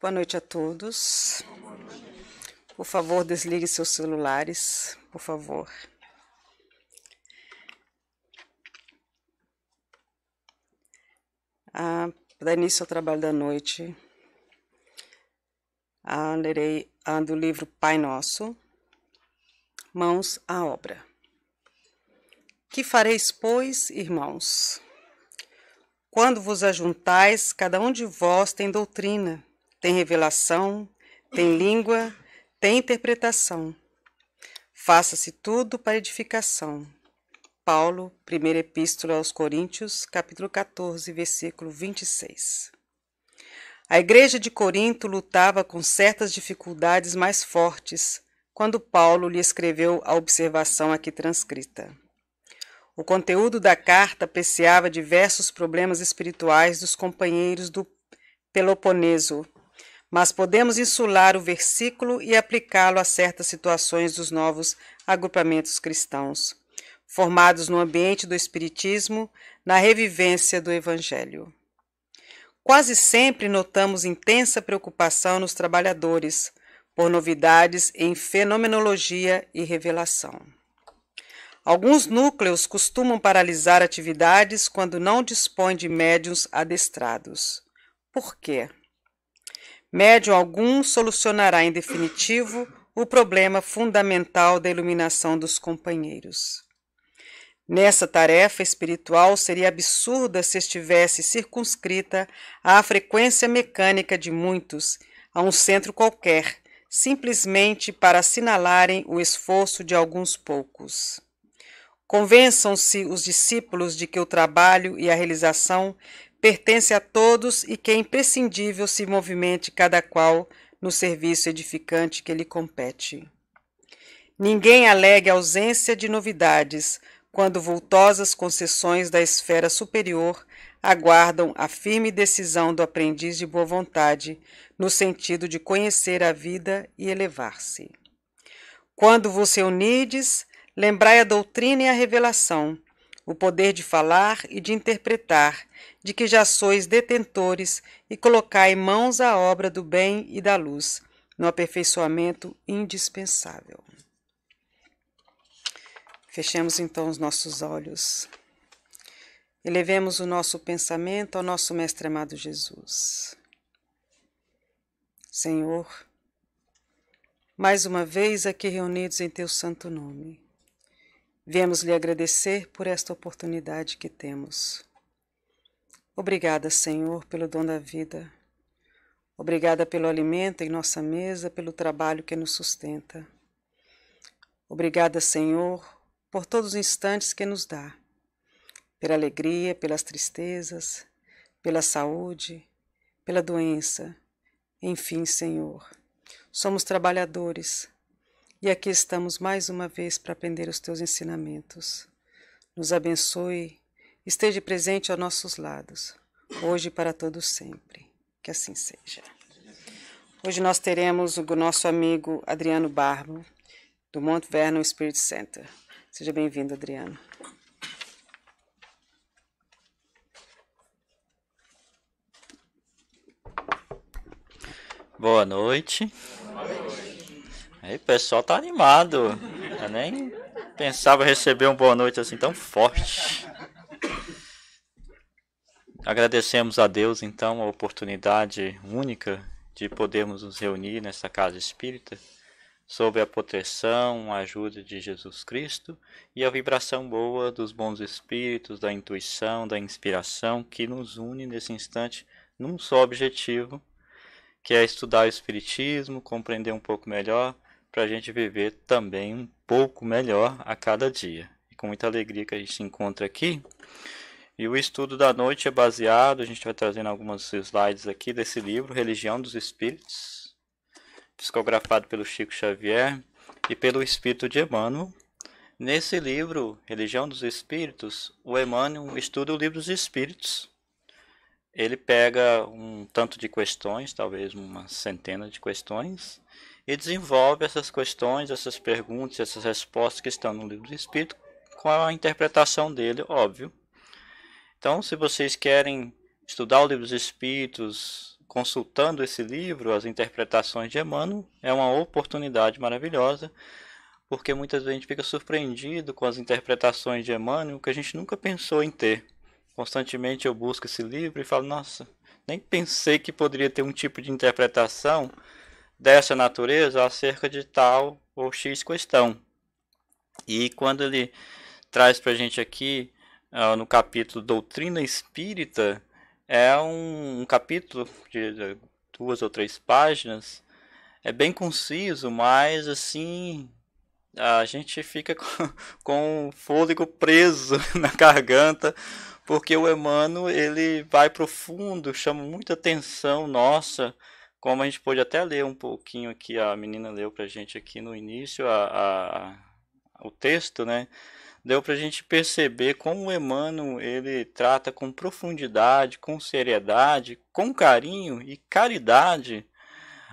Boa noite a todos. Por favor, desligue seus celulares, por favor. Ah, para início ao trabalho da noite, ah, lerei ah, do livro Pai Nosso, Mãos à Obra. Que fareis, pois, irmãos? Quando vos ajuntais, cada um de vós tem doutrina tem revelação, tem língua, tem interpretação. Faça-se tudo para edificação. Paulo, primeira epístola aos Coríntios, capítulo 14, versículo 26. A igreja de Corinto lutava com certas dificuldades mais fortes quando Paulo lhe escreveu a observação aqui transcrita. O conteúdo da carta apreciava diversos problemas espirituais dos companheiros do Peloponeso, mas podemos insular o versículo e aplicá-lo a certas situações dos novos agrupamentos cristãos, formados no ambiente do Espiritismo, na revivência do Evangelho. Quase sempre notamos intensa preocupação nos trabalhadores por novidades em fenomenologia e revelação. Alguns núcleos costumam paralisar atividades quando não dispõem de médiuns adestrados. Por quê? médium algum solucionará em definitivo o problema fundamental da iluminação dos companheiros. Nessa tarefa espiritual seria absurda se estivesse circunscrita à frequência mecânica de muitos, a um centro qualquer, simplesmente para assinalarem o esforço de alguns poucos. Convençam-se os discípulos de que o trabalho e a realização pertence a todos e que é imprescindível se movimente cada qual no serviço edificante que lhe compete. Ninguém alegue ausência de novidades quando vultosas concessões da esfera superior aguardam a firme decisão do aprendiz de boa vontade no sentido de conhecer a vida e elevar-se. Quando vos reunides, lembrai a doutrina e a revelação o poder de falar e de interpretar, de que já sois detentores e colocai mãos à obra do bem e da luz, no aperfeiçoamento indispensável. Fechemos então os nossos olhos. Elevemos o nosso pensamento ao nosso Mestre amado Jesus. Senhor, mais uma vez aqui reunidos em Teu santo nome, Viemos lhe agradecer por esta oportunidade que temos. Obrigada, Senhor, pelo dom da vida. Obrigada pelo alimento em nossa mesa, pelo trabalho que nos sustenta. Obrigada, Senhor, por todos os instantes que nos dá, pela alegria, pelas tristezas, pela saúde, pela doença. Enfim, Senhor, somos trabalhadores, e aqui estamos mais uma vez para aprender os teus ensinamentos. Nos abençoe, esteja presente aos nossos lados, hoje e para todos sempre. Que assim seja. Hoje nós teremos o nosso amigo Adriano Barbo, do Mount Vernon Spirit Center. Seja bem-vindo, Adriano. Boa noite. Boa noite. Aí o pessoal tá animado. Eu nem pensava receber um boa noite assim tão forte. Agradecemos a Deus então a oportunidade única de podermos nos reunir nessa casa espírita sob a proteção, a ajuda de Jesus Cristo e a vibração boa dos bons espíritos, da intuição, da inspiração que nos une nesse instante num só objetivo, que é estudar o espiritismo, compreender um pouco melhor para a gente viver também um pouco melhor a cada dia. E com muita alegria que a gente se encontra aqui. E o estudo da noite é baseado, a gente vai trazendo algumas slides aqui desse livro, Religião dos Espíritos, psicografado pelo Chico Xavier e pelo Espírito de Emmanuel. Nesse livro, Religião dos Espíritos, o Emmanuel estuda o livro dos Espíritos. Ele pega um tanto de questões, talvez uma centena de questões, e desenvolve essas questões, essas perguntas, essas respostas que estão no livro do Espírito com a interpretação dele, óbvio. Então, se vocês querem estudar o livro dos Espíritos consultando esse livro, as interpretações de Emmanuel, é uma oportunidade maravilhosa, porque muitas vezes a gente fica surpreendido com as interpretações de Emmanuel que a gente nunca pensou em ter. Constantemente eu busco esse livro e falo, nossa, nem pensei que poderia ter um tipo de interpretação dessa natureza acerca de tal ou X questão. E quando ele traz para a gente aqui uh, no capítulo Doutrina Espírita, é um, um capítulo de duas ou três páginas, é bem conciso, mas assim a gente fica com, com o fôlego preso na garganta, porque o Emmanuel ele vai profundo, chama muita atenção nossa como a gente pôde até ler um pouquinho aqui, a menina leu para a gente aqui no início a, a, o texto, né? Deu para a gente perceber como Emmanuel ele trata com profundidade, com seriedade, com carinho e caridade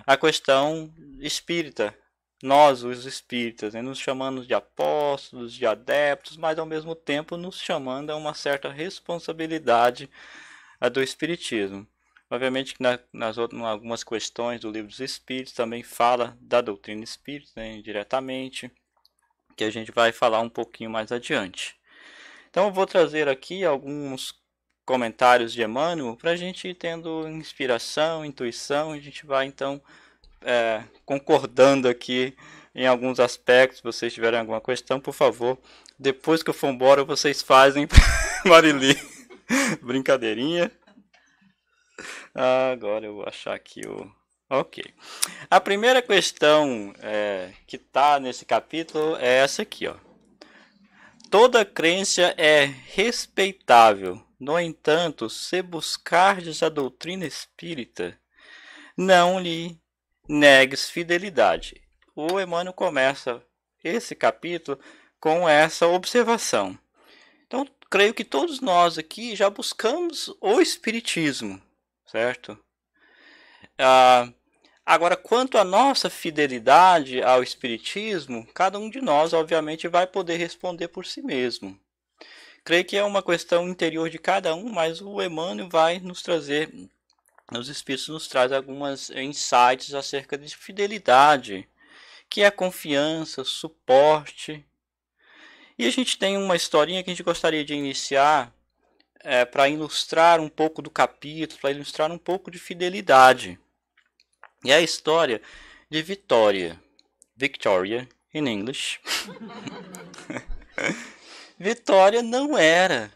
a questão espírita, nós, os espíritas, né, nos chamando de apóstolos, de adeptos, mas ao mesmo tempo nos chamando a uma certa responsabilidade do espiritismo. Obviamente que na, nas outras, algumas questões do livro dos Espíritos também fala da doutrina espírita né, diretamente, que a gente vai falar um pouquinho mais adiante. Então eu vou trazer aqui alguns comentários de Emmanuel para a gente ir tendo inspiração, intuição, a gente vai então é, concordando aqui em alguns aspectos. Se vocês tiverem alguma questão, por favor, depois que eu for embora, vocês fazem Marili. Brincadeirinha. Agora eu vou achar aqui o. Ok. A primeira questão é, que está nesse capítulo é essa aqui, ó. Toda crença é respeitável. No entanto, se buscardes a doutrina espírita, não lhe negues fidelidade. O Emmanuel começa esse capítulo com essa observação. Então, creio que todos nós aqui já buscamos o Espiritismo certo? Ah, agora, quanto à nossa fidelidade ao Espiritismo, cada um de nós, obviamente, vai poder responder por si mesmo. Creio que é uma questão interior de cada um, mas o Emmanuel vai nos trazer, os Espíritos nos traz algumas insights acerca de fidelidade, que é confiança, suporte. E a gente tem uma historinha que a gente gostaria de iniciar é, para ilustrar um pouco do capítulo, para ilustrar um pouco de fidelidade. E é a história de Vitória, Victoria in English. Vitória não era,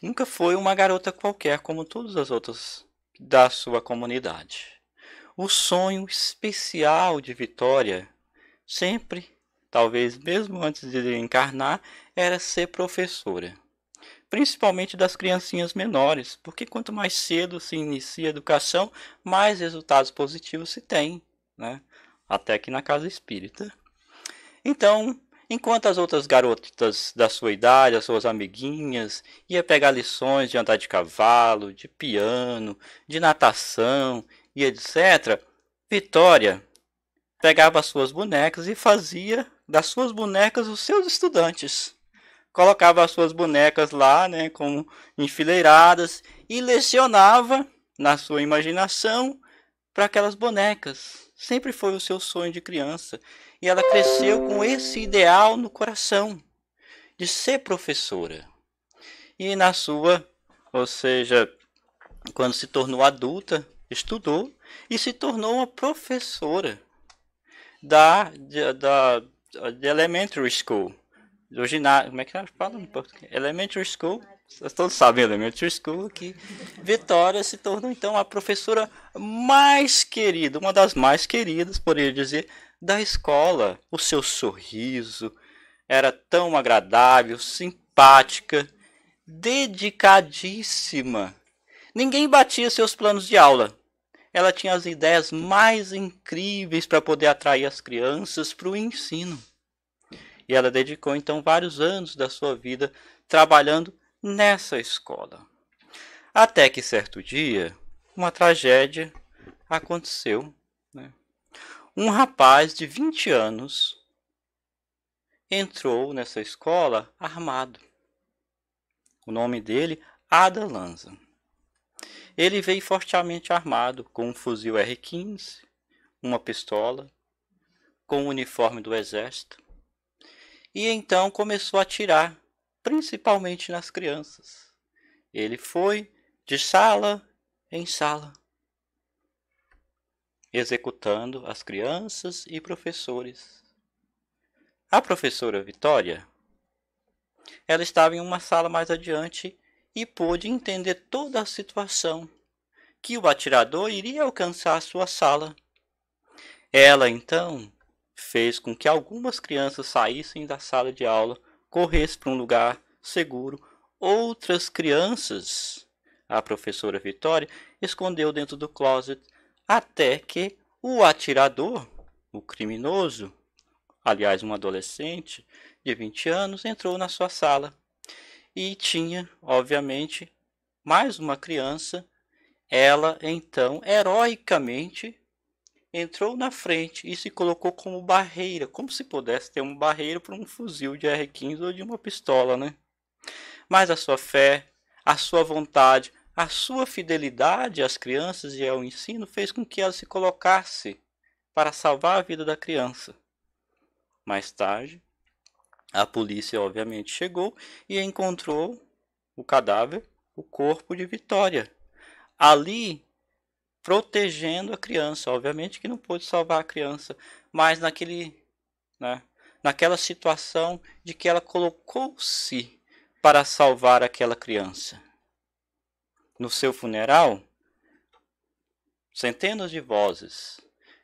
nunca foi uma garota qualquer como todas as outras da sua comunidade. O sonho especial de Vitória sempre, talvez mesmo antes de encarnar, era ser professora principalmente das criancinhas menores, porque quanto mais cedo se inicia a educação, mais resultados positivos se tem, né? até aqui na casa espírita. Então, enquanto as outras garotas da sua idade, as suas amiguinhas, ia pegar lições de andar de cavalo, de piano, de natação e etc., Vitória pegava as suas bonecas e fazia das suas bonecas os seus estudantes colocava as suas bonecas lá, né, como enfileiradas e lecionava na sua imaginação para aquelas bonecas. Sempre foi o seu sonho de criança e ela cresceu com esse ideal no coração de ser professora. E na sua, ou seja, quando se tornou adulta, estudou e se tornou uma professora da, da, da elementary school do ginásio. Como é que é fala em português? Elementary School. Vocês todos sabem Elementary School que Vitória se tornou então a professora mais querida, uma das mais queridas, poderia dizer, da escola. O seu sorriso era tão agradável, simpática, dedicadíssima. Ninguém batia seus planos de aula. Ela tinha as ideias mais incríveis para poder atrair as crianças para o ensino. E ela dedicou então vários anos da sua vida trabalhando nessa escola. Até que certo dia, uma tragédia aconteceu. Né? Um rapaz de 20 anos entrou nessa escola armado. O nome dele, Ada Lanza. Ele veio fortemente armado com um fuzil R-15, uma pistola, com o um uniforme do exército e então começou a atirar, principalmente nas crianças. Ele foi de sala em sala, executando as crianças e professores. A professora Vitória, ela estava em uma sala mais adiante e pôde entender toda a situação que o atirador iria alcançar a sua sala. Ela então fez com que algumas crianças saíssem da sala de aula, corressem para um lugar seguro. Outras crianças, a professora Vitória, escondeu dentro do closet até que o atirador, o criminoso, aliás, um adolescente de 20 anos, entrou na sua sala e tinha, obviamente, mais uma criança. Ela então heroicamente entrou na frente e se colocou como barreira, como se pudesse ter um barreiro para um fuzil de R15 ou de uma pistola, né? Mas a sua fé, a sua vontade, a sua fidelidade às crianças e ao ensino fez com que ela se colocasse para salvar a vida da criança. Mais tarde, a polícia obviamente chegou e encontrou o cadáver, o corpo de Vitória. Ali protegendo a criança. Obviamente que não pôde salvar a criança, mas naquele, né, naquela situação de que ela colocou-se para salvar aquela criança. No seu funeral, centenas de vozes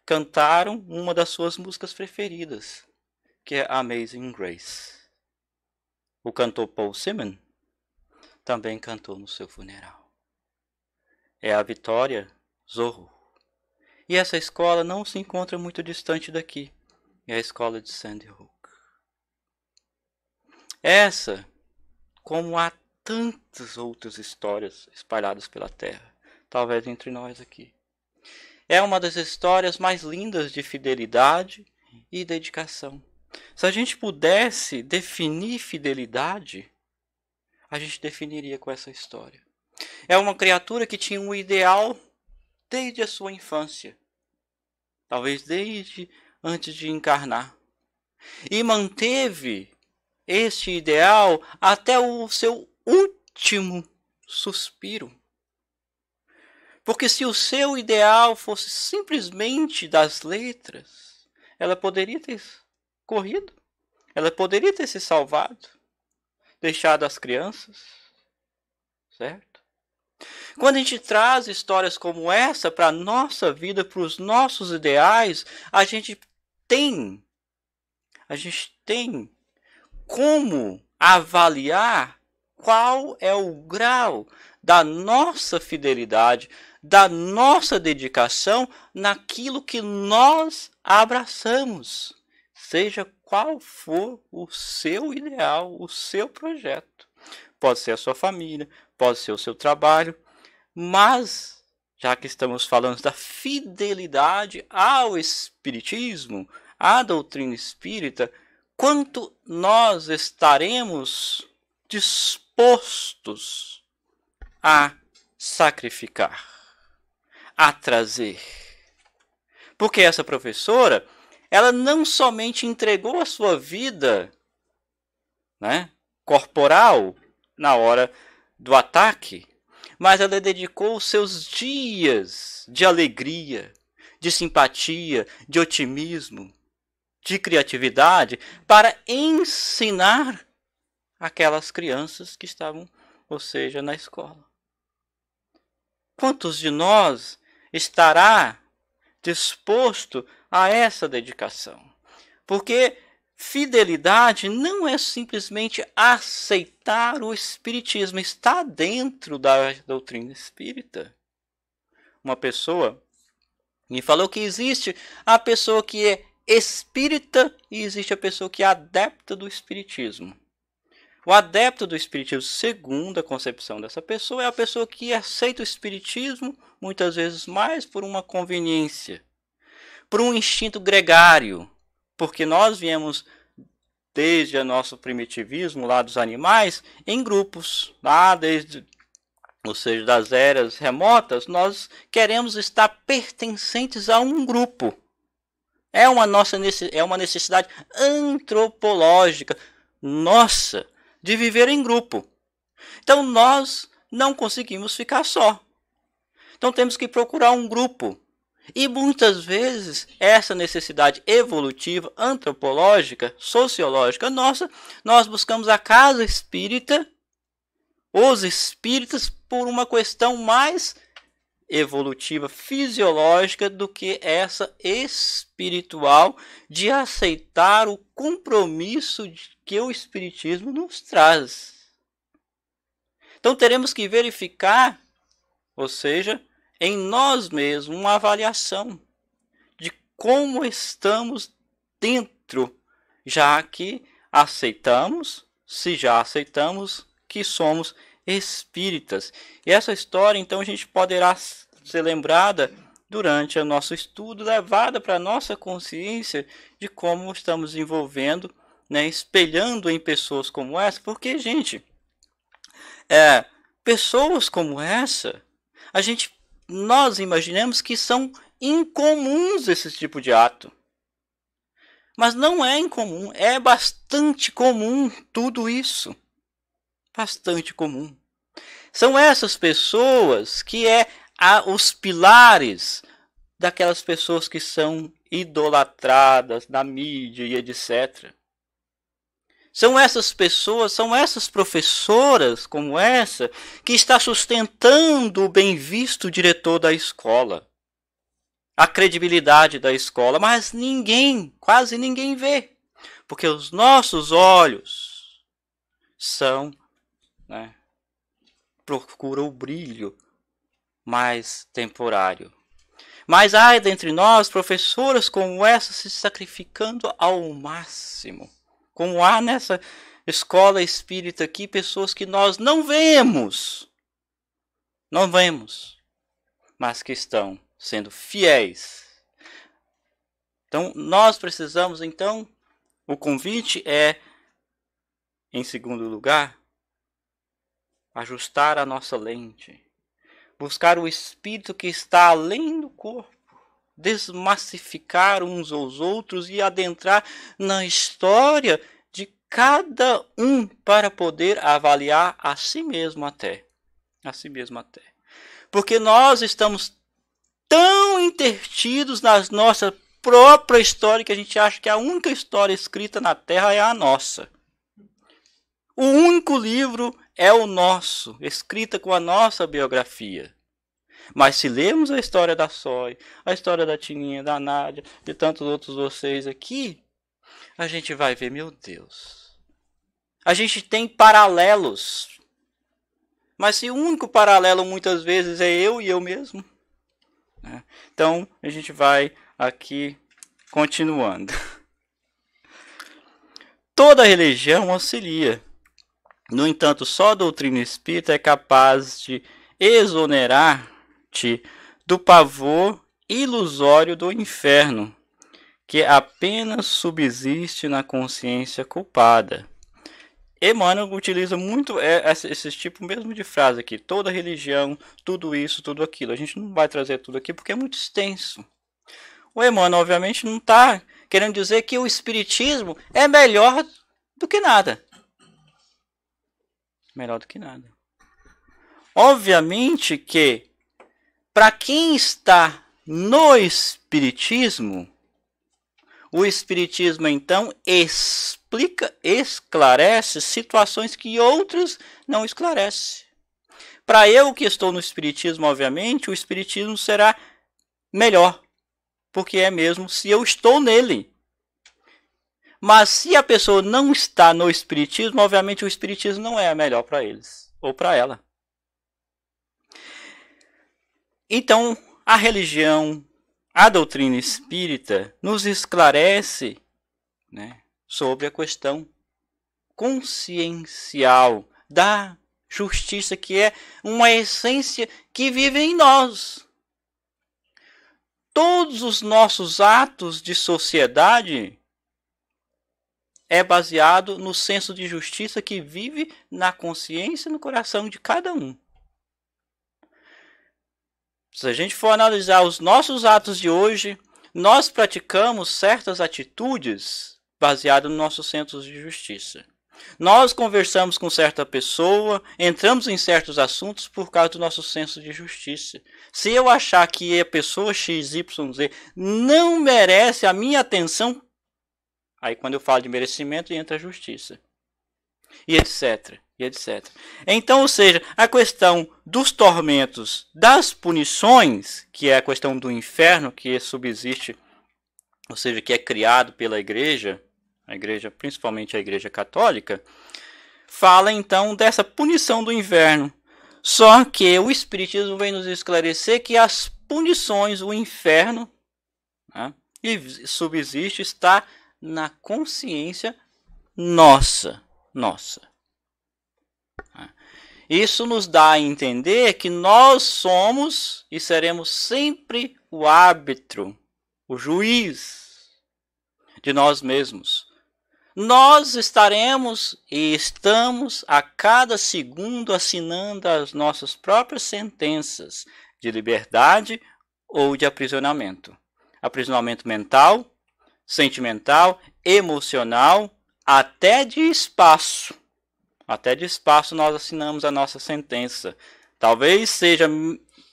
cantaram uma das suas músicas preferidas, que é Amazing Grace. O cantor Paul Simon também cantou no seu funeral. É a vitória Zorro. E essa escola não se encontra muito distante daqui. É a escola de Sandy Hook. Essa, como há tantas outras histórias espalhadas pela Terra, talvez entre nós aqui, é uma das histórias mais lindas de fidelidade e dedicação. Se a gente pudesse definir fidelidade, a gente definiria com essa história. É uma criatura que tinha um ideal desde a sua infância, talvez desde antes de encarnar, e manteve este ideal até o seu último suspiro. Porque se o seu ideal fosse simplesmente das letras, ela poderia ter corrido, ela poderia ter se salvado, deixado as crianças, certo? Quando a gente traz histórias como essa para a nossa vida, para os nossos ideais, a gente tem, a gente tem como avaliar qual é o grau da nossa fidelidade, da nossa dedicação naquilo que nós abraçamos, seja qual for o seu ideal, o seu projeto. Pode ser a sua família, pode ser o seu trabalho, mas já que estamos falando da fidelidade ao espiritismo, à doutrina espírita, quanto nós estaremos dispostos a sacrificar, a trazer. Porque essa professora, ela não somente entregou a sua vida, né, corporal na hora do ataque, mas ela dedicou seus dias de alegria, de simpatia, de otimismo, de criatividade para ensinar aquelas crianças que estavam, ou seja, na escola. Quantos de nós estará disposto a essa dedicação? Porque Fidelidade não é simplesmente aceitar o Espiritismo, está dentro da doutrina espírita. Uma pessoa me falou que existe a pessoa que é espírita e existe a pessoa que é adepta do Espiritismo. O adepto do Espiritismo, segundo a concepção dessa pessoa, é a pessoa que aceita o Espiritismo muitas vezes mais por uma conveniência, por um instinto gregário porque nós viemos desde o nosso primitivismo lá dos animais em grupos, lá desde ou seja, das eras remotas, nós queremos estar pertencentes a um grupo. É uma nossa é uma necessidade antropológica nossa de viver em grupo. Então nós não conseguimos ficar só. Então temos que procurar um grupo e muitas vezes essa necessidade evolutiva, antropológica, sociológica nossa, nós buscamos a casa espírita, os espíritas, por uma questão mais evolutiva, fisiológica, do que essa espiritual de aceitar o compromisso que o Espiritismo nos traz. Então teremos que verificar, ou seja, em nós mesmos uma avaliação de como estamos dentro, já que aceitamos, se já aceitamos, que somos espíritas. E essa história, então, a gente poderá ser lembrada durante o nosso estudo, levada para a nossa consciência de como estamos envolvendo, né, espelhando em pessoas como essa, porque, gente, é, pessoas como essa, a gente nós imaginamos que são incomuns esse tipo de ato. Mas não é incomum, é bastante comum tudo isso. Bastante comum. São essas pessoas que é a, os pilares daquelas pessoas que são idolatradas na mídia e etc. São essas pessoas, são essas professoras como essa que está sustentando o bem visto diretor da escola. A credibilidade da escola, mas ninguém, quase ninguém vê, porque os nossos olhos são né, procura o brilho mais temporário. Mas ai dentre nós professoras como essa se sacrificando ao máximo como há nessa escola espírita aqui pessoas que nós não vemos, não vemos, mas que estão sendo fiéis. Então, nós precisamos, então, o convite é, em segundo lugar, ajustar a nossa lente, buscar o espírito que está além do corpo desmassificar uns aos outros e adentrar na história de cada um para poder avaliar a si mesmo até. A si mesmo até. Porque nós estamos tão intertidos nas nossas própria história que a gente acha que a única história escrita na Terra é a nossa. O único livro é o nosso, escrita com a nossa biografia. Mas se lermos a história da Soy, a história da Tininha, da Nádia, de tantos outros vocês aqui, a gente vai ver, meu Deus. A gente tem paralelos. Mas se o único paralelo muitas vezes é eu e eu mesmo. Né? Então a gente vai aqui continuando. Toda religião auxilia. No entanto, só a doutrina espírita é capaz de exonerar do pavor ilusório do inferno, que apenas subsiste na consciência culpada. Emmanuel utiliza muito é, esse tipo mesmo de frase aqui. Toda religião, tudo isso, tudo aquilo. A gente não vai trazer tudo aqui porque é muito extenso. O Emmanuel, obviamente, não está querendo dizer que o Espiritismo é melhor do que nada. Melhor do que nada. Obviamente que para quem está no Espiritismo, o Espiritismo então explica, esclarece situações que outros não esclarece. Para eu que estou no Espiritismo, obviamente, o Espiritismo será melhor, porque é mesmo se eu estou nele. Mas se a pessoa não está no Espiritismo, obviamente o Espiritismo não é melhor para eles ou para ela. Então, a religião, a doutrina espírita, nos esclarece né, sobre a questão consciencial da justiça, que é uma essência que vive em nós. Todos os nossos atos de sociedade é baseado no senso de justiça que vive na consciência e no coração de cada um. Se a gente for analisar os nossos atos de hoje, nós praticamos certas atitudes baseadas nos nossos centros de justiça. Nós conversamos com certa pessoa, entramos em certos assuntos por causa do nosso senso de justiça. Se eu achar que a pessoa XYZ não merece a minha atenção, aí quando eu falo de merecimento entra a justiça. E etc e etc. Então, ou seja, a questão dos tormentos, das punições, que é a questão do inferno que subsiste, ou seja, que é criado pela igreja, a igreja, principalmente a igreja católica, fala então dessa punição do inferno. Só que o espiritismo vem nos esclarecer que as punições, o inferno, né, e subsiste está na consciência nossa, nossa. Isso nos dá a entender que nós somos e seremos sempre o árbitro, o juiz de nós mesmos. Nós estaremos e estamos a cada segundo assinando as nossas próprias sentenças de liberdade ou de aprisionamento. Aprisionamento mental, sentimental, emocional, até de espaço. Até de espaço nós assinamos a nossa sentença. Talvez seja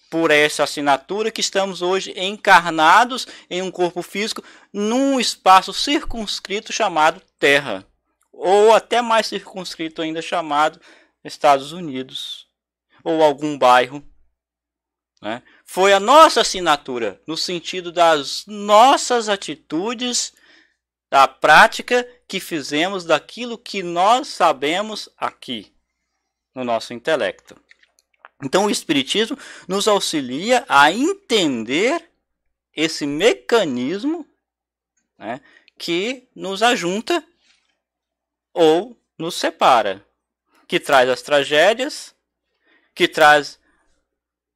por essa assinatura que estamos hoje encarnados em um corpo físico num espaço circunscrito chamado Terra, ou até mais circunscrito ainda chamado Estados Unidos ou algum bairro. Né? Foi a nossa assinatura, no sentido das nossas atitudes da prática que fizemos daquilo que nós sabemos aqui no nosso intelecto. Então, o Espiritismo nos auxilia a entender esse mecanismo né, que nos ajunta ou nos separa, que traz as tragédias, que traz,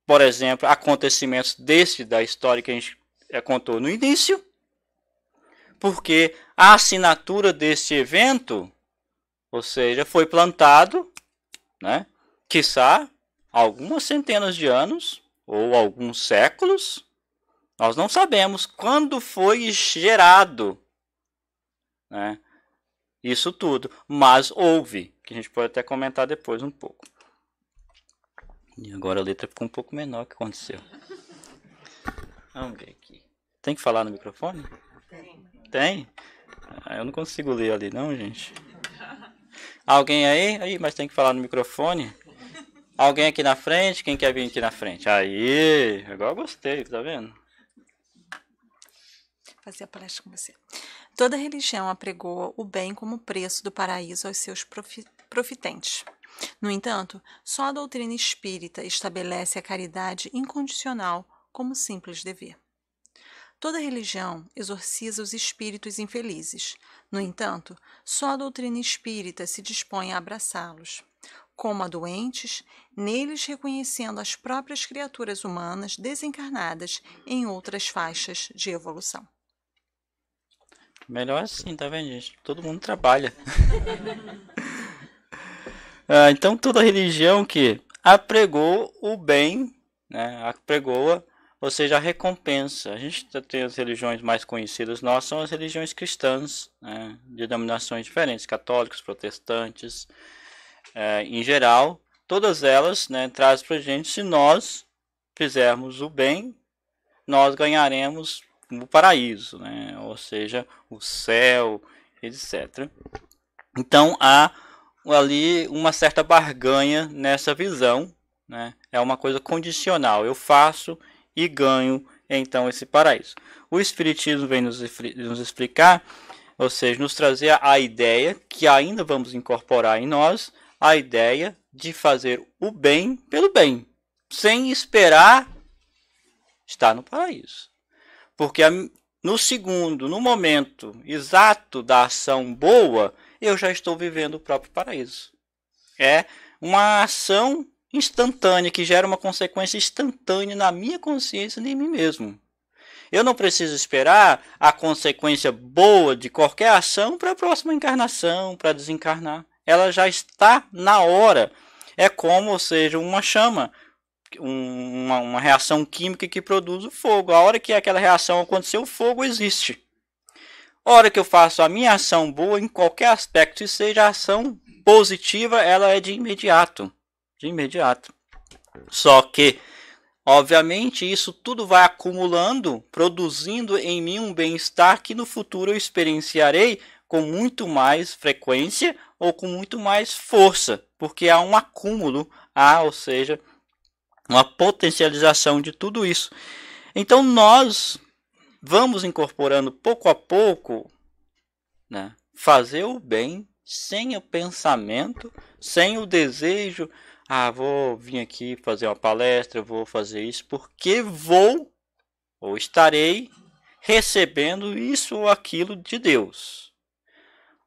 por exemplo, acontecimentos desse da história que a gente eh, contou no início, porque a assinatura deste evento, ou seja, foi plantado, né, quiçá, algumas centenas de anos ou alguns séculos. Nós não sabemos quando foi gerado né, isso tudo, mas houve, que a gente pode até comentar depois um pouco. E agora a letra ficou um pouco menor que aconteceu. Vamos ver aqui. Tem que falar no microfone? Tem. Tem? Ah, eu não consigo ler ali não, gente. Alguém aí? Aí, mas tem que falar no microfone. Alguém aqui na frente? Quem quer vir aqui na frente? Aí, agora gostei, tá vendo? Fazer a palestra com você. Toda religião apregoa o bem como preço do paraíso aos seus profi profitentes. No entanto, só a doutrina espírita estabelece a caridade incondicional como simples dever. Toda religião exorciza os espíritos infelizes. No entanto, só a doutrina espírita se dispõe a abraçá-los. Como a doentes, neles reconhecendo as próprias criaturas humanas desencarnadas em outras faixas de evolução. Melhor assim, tá vendo, gente? Todo mundo trabalha. ah, então, toda religião que apregou o bem, né, apregoa ou seja, a recompensa. A gente tem as religiões mais conhecidas nossas, são as religiões cristãs, né, de denominações diferentes, católicos, protestantes, é, em geral. Todas elas né, trazem para a gente, se nós fizermos o bem, nós ganharemos o paraíso, né? ou seja, o céu, etc. Então há ali uma certa barganha nessa visão, né? é uma coisa condicional. Eu faço, e ganho então esse paraíso. O Espiritismo vem nos, nos explicar, ou seja, nos trazer a ideia que ainda vamos incorporar em nós, a ideia de fazer o bem pelo bem, sem esperar estar no paraíso. Porque no segundo, no momento exato da ação boa, eu já estou vivendo o próprio paraíso. É uma ação instantânea, que gera uma consequência instantânea na minha consciência e em mim mesmo. Eu não preciso esperar a consequência boa de qualquer ação para a próxima encarnação, para desencarnar. Ela já está na hora. É como, ou seja, uma chama, uma, uma reação química que produz o fogo. A hora que aquela reação aconteceu, o fogo existe. A hora que eu faço a minha ação boa, em qualquer aspecto, e seja ação positiva, ela é de imediato de imediato. Só que, obviamente, isso tudo vai acumulando, produzindo em mim um bem-estar que no futuro eu experienciarei com muito mais frequência ou com muito mais força, porque há um acúmulo, há, ou seja, uma potencialização de tudo isso. Então nós vamos incorporando pouco a pouco, né, fazer o bem sem o pensamento, sem o desejo, ah, vou vir aqui fazer uma palestra, vou fazer isso porque vou ou estarei recebendo isso ou aquilo de Deus.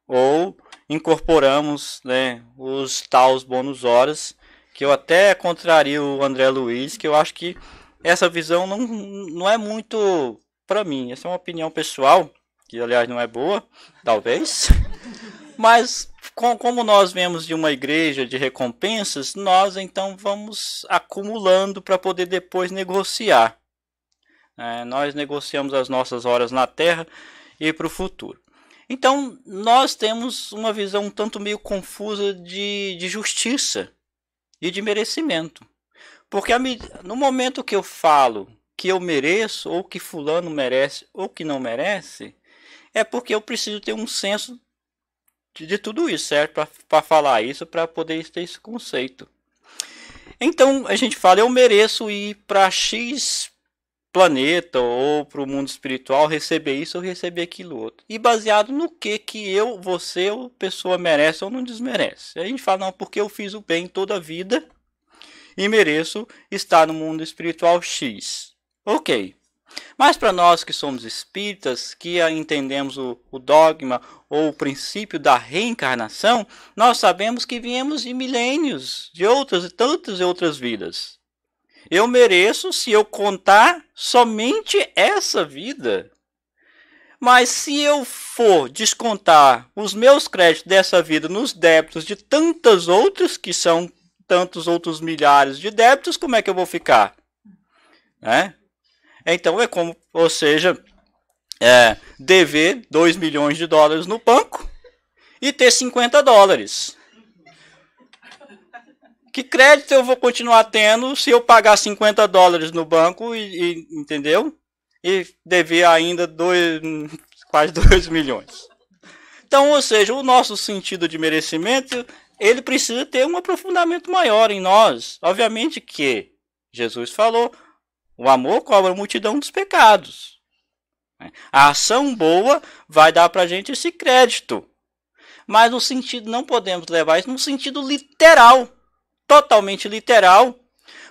Ou incorporamos né, os tais bônus horas, que eu até contraria o André Luiz, que eu acho que essa visão não, não é muito para mim. Essa é uma opinião pessoal, que aliás não é boa, talvez. Mas com, como nós vemos de uma igreja de recompensas, nós então vamos acumulando para poder depois negociar. É, nós negociamos as nossas horas na terra e para o futuro. Então, nós temos uma visão um tanto meio confusa de, de justiça e de merecimento. Porque a, no momento que eu falo que eu mereço, ou que Fulano merece, ou que não merece, é porque eu preciso ter um senso de, de tudo isso, certo? Para falar isso, para poder ter esse conceito. Então a gente fala, eu mereço ir para X planeta ou para o mundo espiritual receber isso ou receber aquilo outro. E baseado no que que eu, você ou pessoa merece ou não desmerece. A gente fala, não, porque eu fiz o bem toda a vida e mereço estar no mundo espiritual X. Ok, mas para nós que somos espíritas, que entendemos o, o, dogma ou o princípio da reencarnação, nós sabemos que viemos de milênios, de outras e tantas outras vidas. Eu mereço se eu contar somente essa vida. Mas se eu for descontar os meus créditos dessa vida nos débitos de tantas outras, que são tantos outros milhares de débitos, como é que eu vou ficar? Né? Então é como, ou seja, é, dever 2 milhões de dólares no banco e ter 50 dólares. Que crédito eu vou continuar tendo se eu pagar 50 dólares no banco e, e entendeu? E dever ainda dois, quase 2 milhões. Então, ou seja, o nosso sentido de merecimento, ele precisa ter um aprofundamento maior em nós. Obviamente que Jesus falou, o amor cobra a multidão dos pecados. Né? A ação boa vai dar para a gente esse crédito. Mas no sentido, não podemos levar isso no sentido literal, totalmente literal,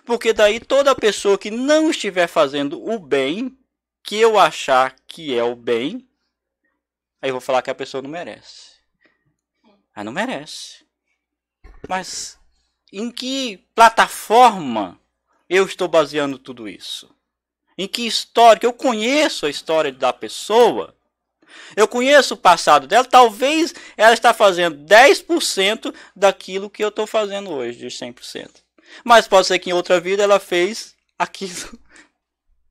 porque daí toda pessoa que não estiver fazendo o bem, que eu achar que é o bem, aí eu vou falar que a pessoa não merece. Ah, não merece. Mas em que plataforma eu estou baseando tudo isso? Em que história? Eu conheço a história da pessoa. Eu conheço o passado dela. Talvez ela está fazendo 10% daquilo que eu estou fazendo hoje, de 100%. Mas pode ser que em outra vida ela fez aquilo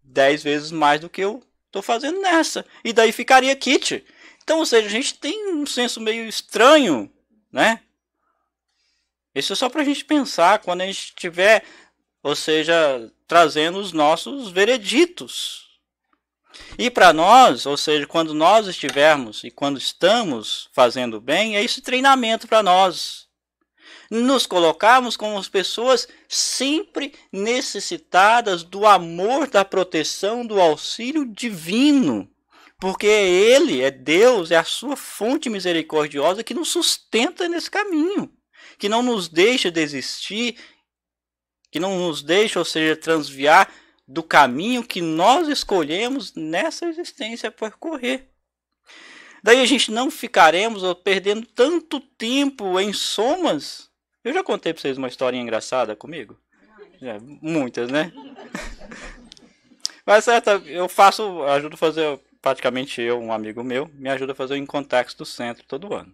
10 vezes mais do que eu estou fazendo nessa. E daí ficaria kit. Então, ou seja, a gente tem um senso meio estranho, né? Isso é só para a gente pensar quando a gente estiver ou seja, trazendo os nossos vereditos. E para nós, ou seja, quando nós estivermos e quando estamos fazendo bem, é esse treinamento para nós. Nos colocarmos como as pessoas sempre necessitadas do amor, da proteção, do auxílio divino. Porque Ele é Deus, é a sua fonte misericordiosa que nos sustenta nesse caminho, que não nos deixa desistir que não nos deixa, ou seja, transviar do caminho que nós escolhemos nessa existência percorrer. Daí a gente não ficaremos perdendo tanto tempo em somas. Eu já contei para vocês uma historinha engraçada comigo. É, muitas, né? Mas certo. eu faço, ajudo a fazer, praticamente eu, um amigo meu, me ajuda a fazer o Incontax do Centro todo ano.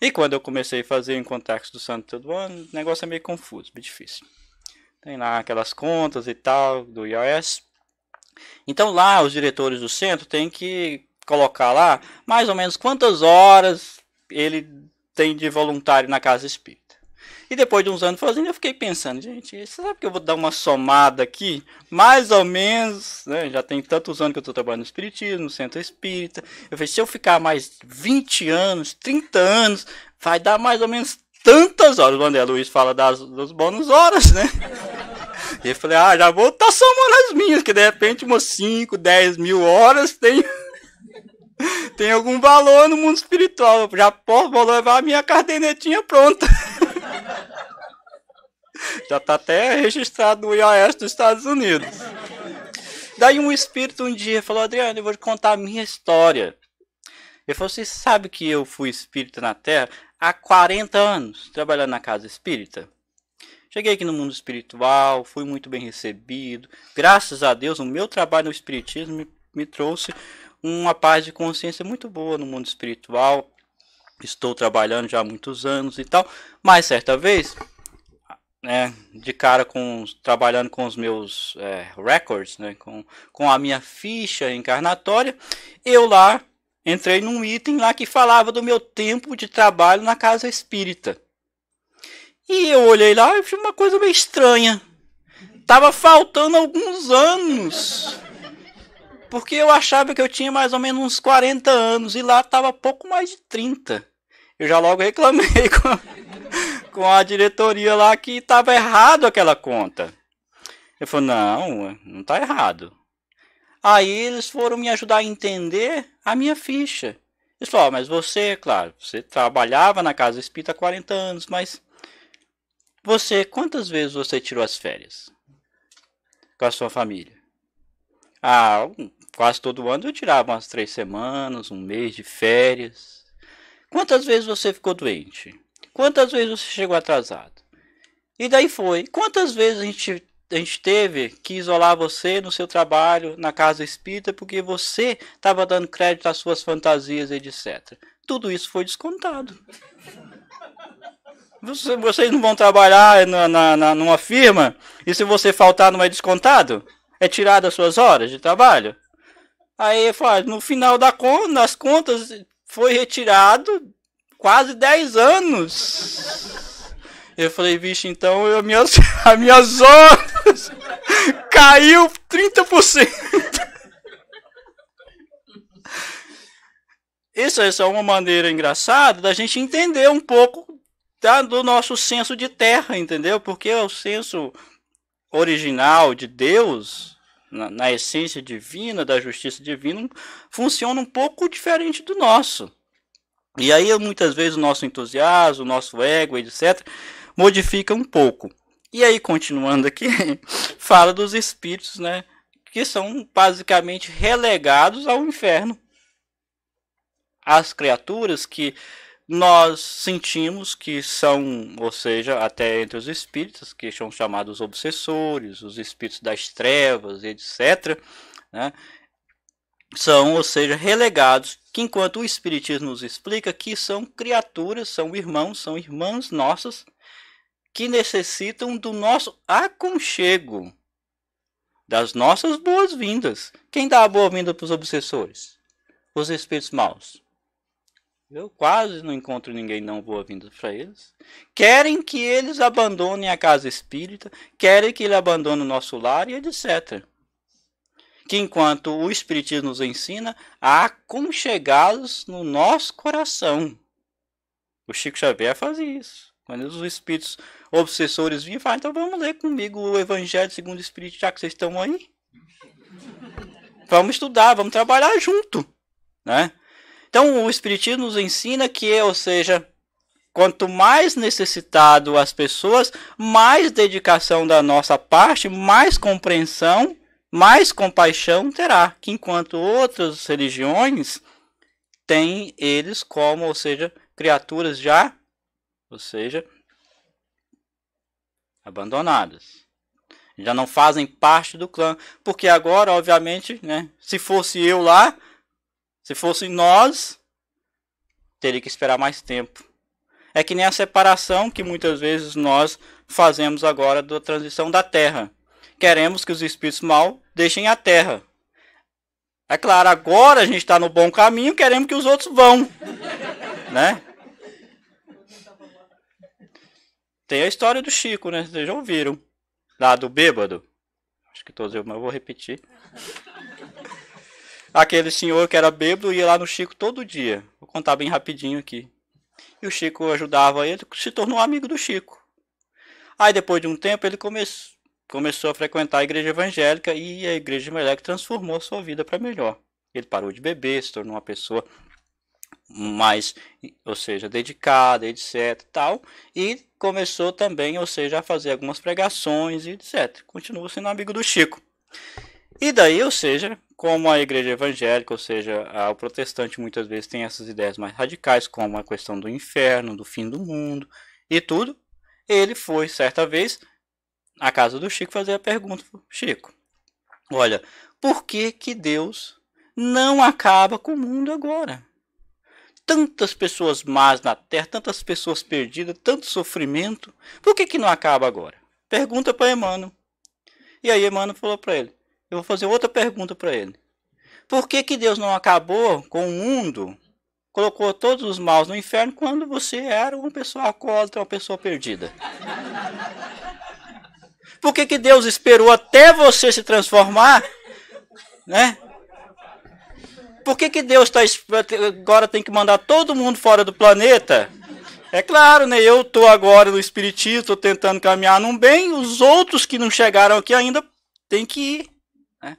E quando eu comecei a fazer o Incontax do Centro todo ano, o negócio é meio confuso, meio difícil tem lá aquelas contas e tal do iOS. Então lá os diretores do centro têm que colocar lá mais ou menos quantas horas ele tem de voluntário na casa espírita. E depois de uns anos fazendo, eu fiquei pensando, gente, você sabe que eu vou dar uma somada aqui? Mais ou menos, né? Já tem tantos anos que eu estou trabalhando no espiritismo, no centro espírita. Eu falei, se eu ficar mais 20 anos, 30 anos, vai dar mais ou menos tantas horas. O André Luiz fala das, dos bônus horas, né? E eu falei, ah, já vou tá somando as minhas, que de repente umas 5, 10 mil horas tem, tem algum valor no mundo espiritual. Eu já posso, vou levar a minha cadernetinha pronta. já está até registrado no IAS dos Estados Unidos. Daí um espírito um dia falou, Adriano, eu vou te contar a minha história. Ele falou, você sabe que eu fui espírito na Terra? há 40 anos trabalhando na casa espírita. Cheguei aqui no mundo espiritual, fui muito bem recebido. Graças a Deus, o meu trabalho no espiritismo me, me trouxe uma paz de consciência muito boa no mundo espiritual. Estou trabalhando já há muitos anos e tal, mas certa vez, né, de cara com trabalhando com os meus é, records, né, com, com a minha ficha encarnatória, eu lá entrei num item lá que falava do meu tempo de trabalho na casa espírita. E eu olhei lá e achei uma coisa meio estranha. Tava faltando alguns anos. Porque eu achava que eu tinha mais ou menos uns 40 anos e lá tava pouco mais de 30. Eu já logo reclamei com a, com a diretoria lá que estava errado aquela conta. Eu falei, não, não está errado. Aí eles foram me ajudar a entender a minha ficha. Eles falaram, mas você, claro, você trabalhava na casa espírita há 40 anos, mas você, quantas vezes você tirou as férias com a sua família? Ah, quase todo ano eu tirava umas três semanas, um mês de férias. Quantas vezes você ficou doente? Quantas vezes você chegou atrasado? E daí foi. Quantas vezes a gente a gente teve que isolar você no seu trabalho, na casa espírita, porque você estava dando crédito às suas fantasias, etc. Tudo isso foi descontado. Você, vocês não vão trabalhar na, na, na, numa firma e se você faltar não é descontado? É tirado as suas horas de trabalho? Aí fala, ah, no final da conta, contas foi retirado quase 10 anos. Eu falei, vixe, então eu, minhas a minha zona caiu 30%. Isso é só uma maneira engraçada da gente entender um pouco tá, do nosso senso de terra, entendeu? Porque o senso original de Deus, na, na essência divina, da justiça divina, funciona um pouco diferente do nosso. E aí, muitas vezes, o nosso entusiasmo, o nosso ego, etc., modifica um pouco. E aí, continuando aqui, fala dos espíritos, né? Que são basicamente relegados ao inferno. As criaturas que nós sentimos que são, ou seja, até entre os espíritos, que são chamados obsessores, os espíritos das trevas, etc., né? são, ou seja, relegados, que enquanto o Espiritismo nos explica que são criaturas, são irmãos, são irmãs nossas, que necessitam do nosso aconchego, das nossas boas-vindas. Quem dá a boa-vinda para os obsessores? Os espíritos maus. Eu quase não encontro ninguém não boa-vinda para eles. Querem que eles abandonem a casa espírita, querem que ele abandone o nosso lar e etc. Que enquanto o Espiritismo nos ensina a aconchegá-los no nosso coração. O Chico Xavier fazia isso. Quando os espíritos obsessores vinham e falar, então vamos ler comigo o Evangelho segundo o Espírito, já que vocês estão aí. Vamos estudar, vamos trabalhar junto. Né? Então o Espiritismo nos ensina que, ou seja, quanto mais necessitado as pessoas, mais dedicação da nossa parte, mais compreensão, mais compaixão terá. Que enquanto outras religiões têm eles como, ou seja, criaturas já, ou seja, abandonadas. Já não fazem parte do clã, porque agora, obviamente, né, se fosse eu lá, se fosse nós, teria que esperar mais tempo. É que nem a separação que muitas vezes nós fazemos agora da transição da terra. Queremos que os espíritos mal deixem a terra. É claro, agora a gente está no bom caminho, queremos que os outros vão. né? Tem a história do Chico, né? Vocês já ouviram. Lá do bêbado. Acho que todos eu, mas eu vou repetir. Aquele senhor que era bêbado ia lá no Chico todo dia. Vou contar bem rapidinho aqui. E o Chico ajudava ele, se tornou amigo do Chico. Aí depois de um tempo ele come começou a frequentar a igreja evangélica e a igreja evangélica transformou sua vida para melhor. Ele parou de beber, se tornou uma pessoa mais, ou seja, dedicada, etc, tal, e começou também, ou seja, a fazer algumas pregações e etc. Continua sendo amigo do Chico. E daí, ou seja, como a igreja evangélica, ou seja, o protestante muitas vezes tem essas ideias mais radicais, como a questão do inferno, do fim do mundo e tudo, ele foi certa vez à casa do Chico fazer a pergunta Chico, olha, por que que Deus não acaba com o mundo agora? tantas pessoas más na terra, tantas pessoas perdidas, tanto sofrimento, por que, que não acaba agora? Pergunta para Emmanuel. E aí Emmanuel falou para ele: Eu vou fazer outra pergunta para ele. Por que, que Deus não acabou com o mundo? Colocou todos os maus no inferno quando você era uma pessoa acólita, uma pessoa perdida. Por que, que Deus esperou até você se transformar, né? por que, que Deus tá, agora tem que mandar todo mundo fora do planeta? É claro, né? Eu tô agora no espiritismo, tô tentando caminhar num bem, os outros que não chegaram aqui ainda têm que ir. Né?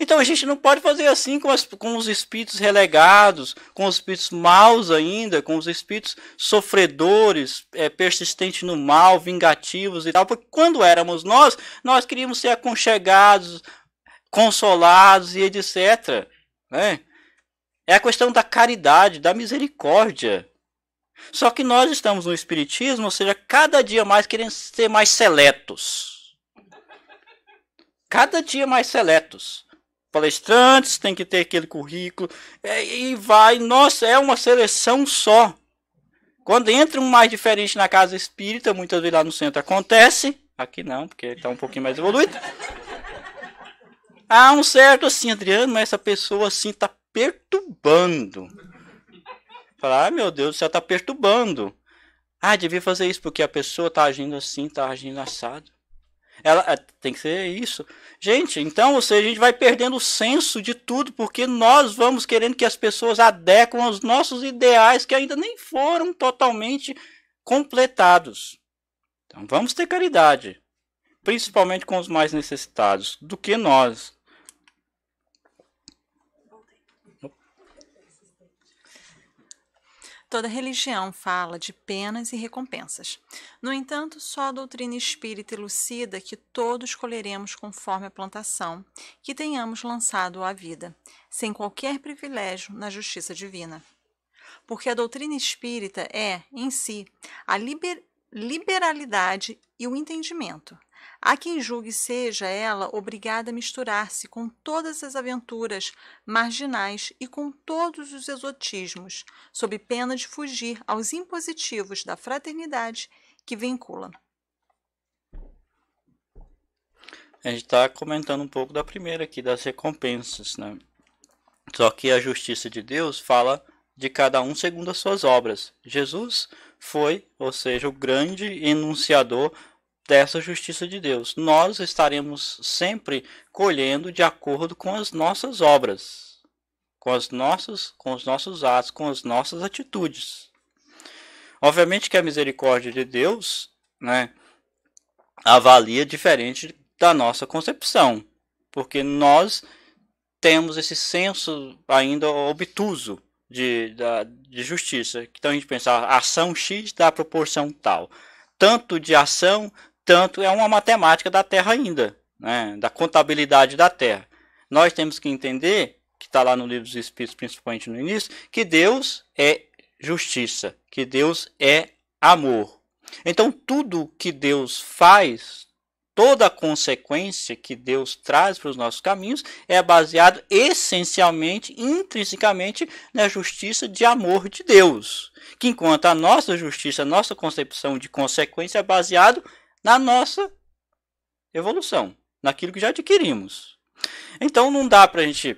Então a gente não pode fazer assim com, as, com os espíritos relegados, com os espíritos maus ainda, com os espíritos sofredores, é, persistentes no mal, vingativos e tal, porque quando éramos nós, nós queríamos ser aconchegados, consolados e etc. Né? É a questão da caridade, da misericórdia. Só que nós estamos no Espiritismo, ou seja, cada dia mais querendo ser mais seletos. Cada dia mais seletos. Palestrantes tem que ter aquele currículo. É, e vai, nossa, é uma seleção só. Quando entra um mais diferente na casa espírita, muitas vezes lá no centro acontece. Aqui não, porque está um pouquinho mais evoluído. Há um certo assim, Adriano, mas essa pessoa assim tá perturbando. Falar, ah, meu Deus do céu, tá perturbando. Ah, devia fazer isso porque a pessoa tá agindo assim, tá agindo assado. Ela ah, tem que ser isso. Gente, então, ou seja, a gente vai perdendo o senso de tudo porque nós vamos querendo que as pessoas adequem aos nossos ideais que ainda nem foram totalmente completados. Então, vamos ter caridade, principalmente com os mais necessitados do que nós. Toda religião fala de penas e recompensas. No entanto, só a doutrina espírita elucida que todos colheremos conforme a plantação que tenhamos lançado à vida, sem qualquer privilégio na justiça divina. Porque a doutrina espírita é, em si, a liber liberalidade e o entendimento Há quem julgue seja ela obrigada a misturar-se com todas as aventuras marginais e com todos os exotismos, sob pena de fugir aos impositivos da fraternidade que vincula. A gente está comentando um pouco da primeira aqui, das recompensas, né? Só que a justiça de Deus fala de cada um segundo as suas obras. Jesus foi, ou seja, o grande enunciador dessa justiça de Deus. Nós estaremos sempre colhendo de acordo com as nossas obras, com, as nossas, com os nossos atos, com as nossas atitudes. Obviamente que a misericórdia de Deus né, avalia diferente da nossa concepção, porque nós temos esse senso ainda obtuso de, da, de justiça. Então a gente pensa, a ação X dá proporção tal tanto de ação Portanto, é uma matemática da Terra ainda, né? da contabilidade da Terra. Nós temos que entender, que está lá no livro dos Espíritos, principalmente no início, que Deus é justiça, que Deus é amor. Então, tudo que Deus faz, toda a consequência que Deus traz para os nossos caminhos é baseado essencialmente, intrinsecamente na justiça de amor de Deus. Que enquanto a nossa justiça, a nossa concepção de consequência é baseado na nossa evolução, naquilo que já adquirimos. Então não dá para a gente,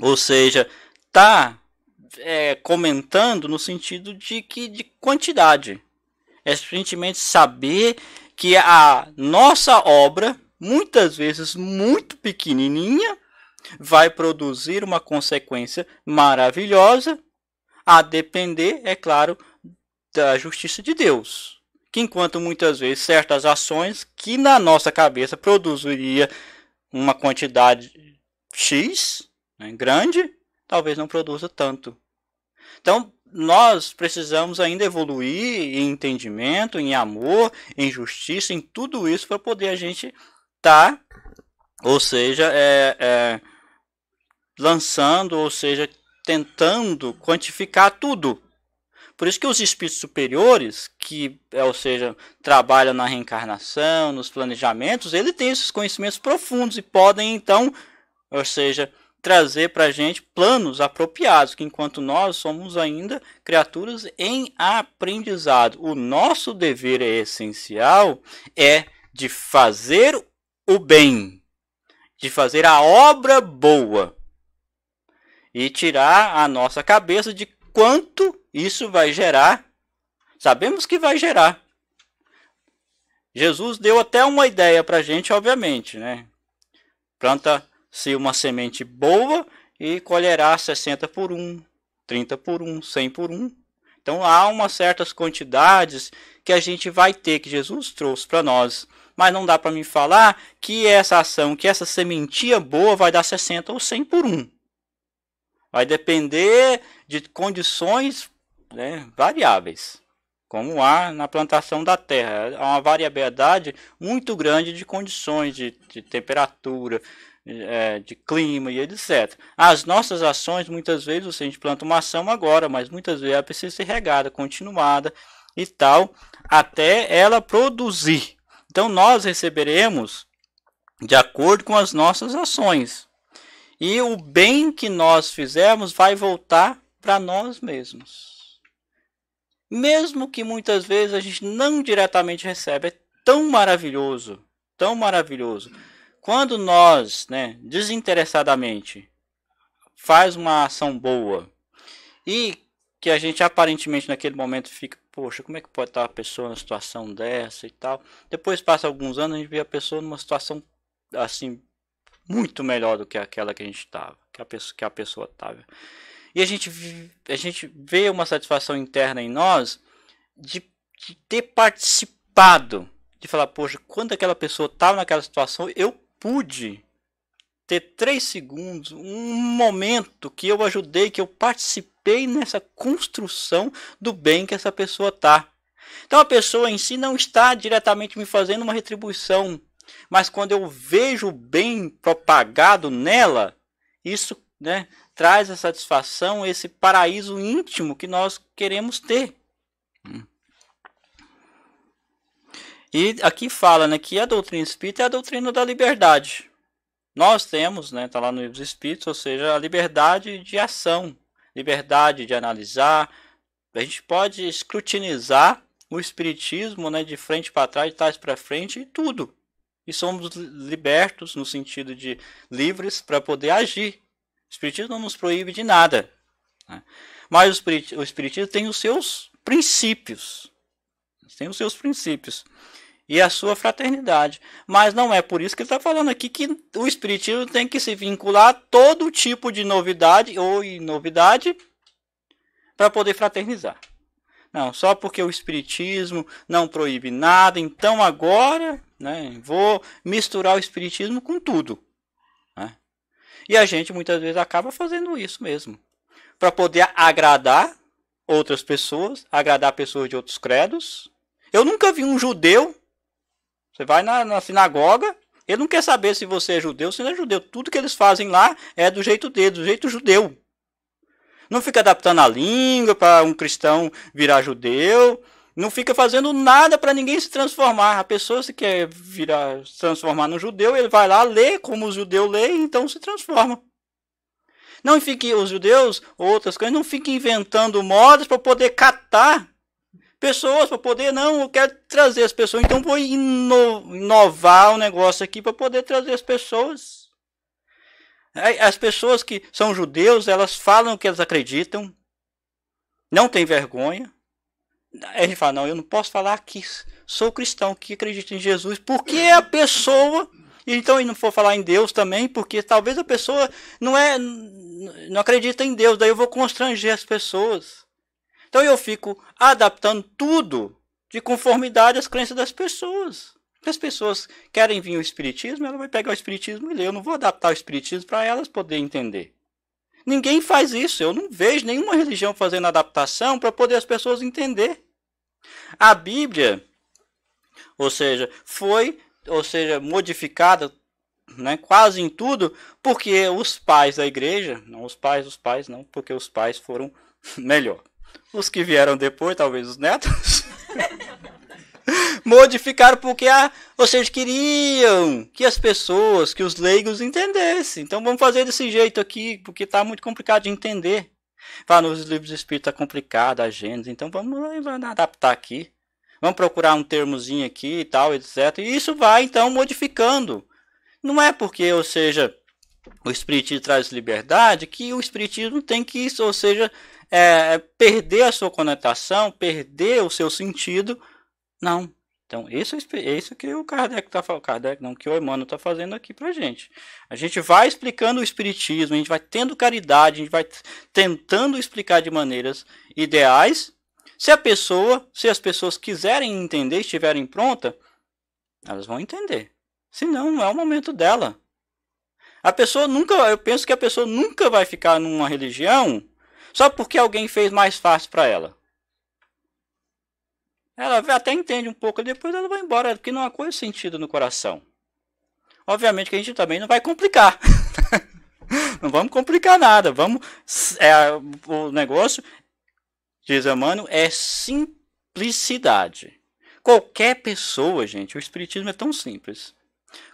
ou seja, tá é, comentando no sentido de que de quantidade. É simplesmente saber que a nossa obra, muitas vezes muito pequenininha, vai produzir uma consequência maravilhosa, a depender, é claro, da justiça de Deus que enquanto muitas vezes certas ações que na nossa cabeça produziria uma quantidade X né, grande, talvez não produza tanto. Então, nós precisamos ainda evoluir em entendimento, em amor, em justiça, em tudo isso para poder a gente estar, tá, ou seja, é, é, lançando, ou seja, tentando quantificar tudo. Por isso que os espíritos superiores, que, é, ou seja, trabalham na reencarnação, nos planejamentos, ele tem esses conhecimentos profundos e podem então, ou seja, trazer para a gente planos apropriados, que enquanto nós somos ainda criaturas em aprendizado. O nosso dever é essencial é de fazer o bem, de fazer a obra boa e tirar a nossa cabeça de quanto isso vai gerar, sabemos que vai gerar. Jesus deu até uma ideia para a gente, obviamente, né? Planta-se uma semente boa e colherá 60 por 1, 30 por 1, 100 por 1. Então há umas certas quantidades que a gente vai ter, que Jesus trouxe para nós mas não dá para me falar que essa ação, que essa sementia boa vai dar 60 ou 100 por 1. Vai depender de condições né, variáveis, como há na plantação da terra. Há é uma variabilidade muito grande de condições de, de temperatura, é, de clima e etc. As nossas ações, muitas vezes, você, a gente planta uma ação agora, mas muitas vezes ela precisa ser regada, continuada e tal, até ela produzir. Então, nós receberemos de acordo com as nossas ações. E o bem que nós fizermos vai voltar para nós mesmos mesmo que muitas vezes a gente não diretamente recebe. É tão maravilhoso, tão maravilhoso. Quando nós, né, desinteressadamente, faz uma ação boa e que a gente aparentemente naquele momento fica, poxa, como é que pode estar a pessoa numa situação dessa e tal. Depois passa alguns anos a gente vê a pessoa numa situação assim muito melhor do que aquela que a gente estava, que a pessoa que a pessoa estava. E a gente, a gente vê uma satisfação interna em nós de, de ter participado, de falar, poxa, quando aquela pessoa estava naquela situação, eu pude ter três segundos, um momento que eu ajudei, que eu participei nessa construção do bem que essa pessoa tá. Então a pessoa em si não está diretamente me fazendo uma retribuição, mas quando eu vejo o bem propagado nela, isso, né, traz a satisfação, esse paraíso íntimo que nós queremos ter. E aqui fala né, que a doutrina espírita é a doutrina da liberdade. Nós temos, está né, tá lá no livro dos Espíritos, ou seja, a liberdade de ação, liberdade de analisar. A gente pode escrutinizar o Espiritismo né, de frente para trás, de trás para frente e tudo. E somos libertos no sentido de livres para poder agir Espiritismo não nos proíbe de nada. Né? Mas o Espiritismo tem os seus princípios. Tem os seus princípios. E a sua fraternidade. Mas não é por isso que ele está falando aqui que o Espiritismo tem que se vincular a todo tipo de novidade ou inovidade para poder fraternizar. Não, só porque o Espiritismo não proíbe nada, então agora né, vou misturar o Espiritismo com tudo. E a gente muitas vezes acaba fazendo isso mesmo. Para poder agradar outras pessoas, agradar pessoas de outros credos. Eu nunca vi um judeu. Você vai na, na sinagoga, ele não quer saber se você é judeu, se não é judeu. Tudo que eles fazem lá é do jeito dele, do jeito judeu. Não fica adaptando a língua para um cristão virar judeu não fica fazendo nada para ninguém se transformar. A pessoa se quer virar, se transformar no judeu, ele vai lá, lê como o judeu lê, então se transforma. Não fique os judeus, outras coisas, não fiquem inventando modas para poder catar pessoas, para poder não, eu quero trazer as pessoas, então vou ino inovar o negócio aqui para poder trazer as pessoas. É, as pessoas que são judeus, elas falam o que elas acreditam, não tem vergonha ele fala: Não, eu não posso falar que sou cristão, que acredito em Jesus, porque é a pessoa. Então, e não for falar em Deus também, porque talvez a pessoa não é não acredita em Deus, daí eu vou constranger as pessoas. Então eu fico adaptando tudo de conformidade às crenças das pessoas. Se as pessoas querem vir o espiritismo, ela vai pegar o espiritismo e ler. Eu não vou adaptar o espiritismo para elas poderem entender. Ninguém faz isso. Eu não vejo nenhuma religião fazendo adaptação para poder as pessoas entender. A Bíblia, ou seja, foi, ou seja, modificada né, quase em tudo, porque os pais da igreja, não os pais, os pais não, porque os pais foram melhor. Os que vieram depois, talvez os netos. modificaram porque a ah, vocês queriam que as pessoas, que os leigos entendessem. Então vamos fazer desse jeito aqui, porque está muito complicado de entender. Lá nos livros espíritos está complicado a Gênesis, então vamos, vamos adaptar aqui. Vamos procurar um termozinho aqui e tal, etc. E isso vai então modificando. Não é porque, ou seja, o espiritismo traz liberdade que o espiritismo tem que, ou seja, é, é perder a sua conotação, perder o seu sentido não. Então, isso é isso é que o Kardec tá falando, Kardec não, que o Emmanuel está fazendo aqui pra gente. A gente vai explicando o espiritismo, a gente vai tendo caridade, a gente vai tentando explicar de maneiras ideais. Se a pessoa, se as pessoas quiserem entender, estiverem pronta, elas vão entender. Se não é o momento dela. A pessoa nunca, eu penso que a pessoa nunca vai ficar numa religião só porque alguém fez mais fácil para ela. Ela até entende um pouco, depois ela vai embora, porque não há coisa sentido no coração. Obviamente que a gente também não vai complicar. não vamos complicar nada. Vamos. É, o negócio, diz Emmanuel, é simplicidade. Qualquer pessoa, gente, o Espiritismo é tão simples.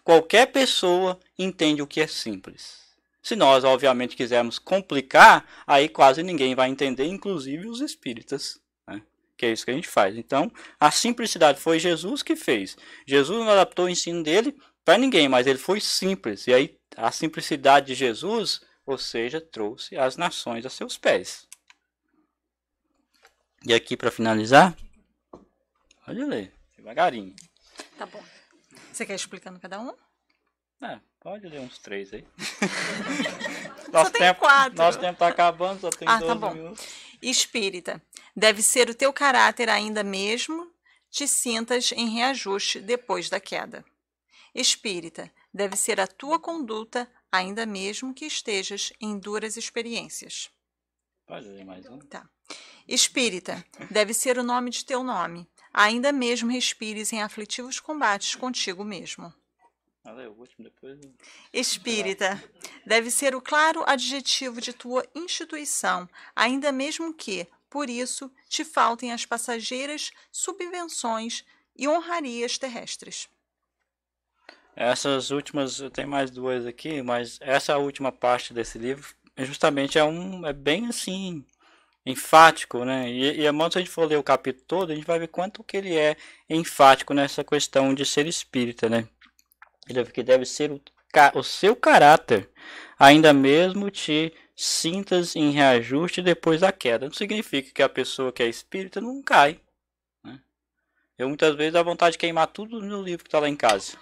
Qualquer pessoa entende o que é simples. Se nós, obviamente, quisermos complicar, aí quase ninguém vai entender, inclusive os espíritas que é isso que a gente faz. Então, a simplicidade foi Jesus que fez. Jesus não adaptou o ensino dele para ninguém, mas ele foi simples. E aí, a simplicidade de Jesus, ou seja, trouxe as nações a seus pés. E aqui, para finalizar, olha ler, devagarinho. Tá bom. Você quer explicando cada um? É, pode ler uns três aí. nosso só tem tempo, quatro. Nosso tempo tá acabando, só tem ah, 12 tá bom. minutos. Espírita, deve ser o teu caráter ainda mesmo te sintas em reajuste depois da queda. Espírita, deve ser a tua conduta ainda mesmo que estejas em duras experiências. Pode ler mais um? Tá. Espírita, deve ser o nome de teu nome, ainda mesmo respires em aflitivos combates contigo mesmo é o último, depois. Né? Espírita deve ser o claro adjetivo de tua instituição, ainda mesmo que, por isso, te faltem as passageiras subvenções e honrarias terrestres. Essas últimas, eu tenho mais duas aqui, mas essa última parte desse livro é justamente é um é bem assim enfático, né? E, e a é mão, se a gente for ler o capítulo todo, a gente vai ver quanto que ele é enfático nessa questão de ser espírita, né? que deve ser o, o seu caráter, ainda mesmo te sintas em reajuste depois da queda. Não significa que a pessoa que é espírita não cai. Né? Eu muitas vezes dá vontade de queimar tudo no meu livro que está lá em casa.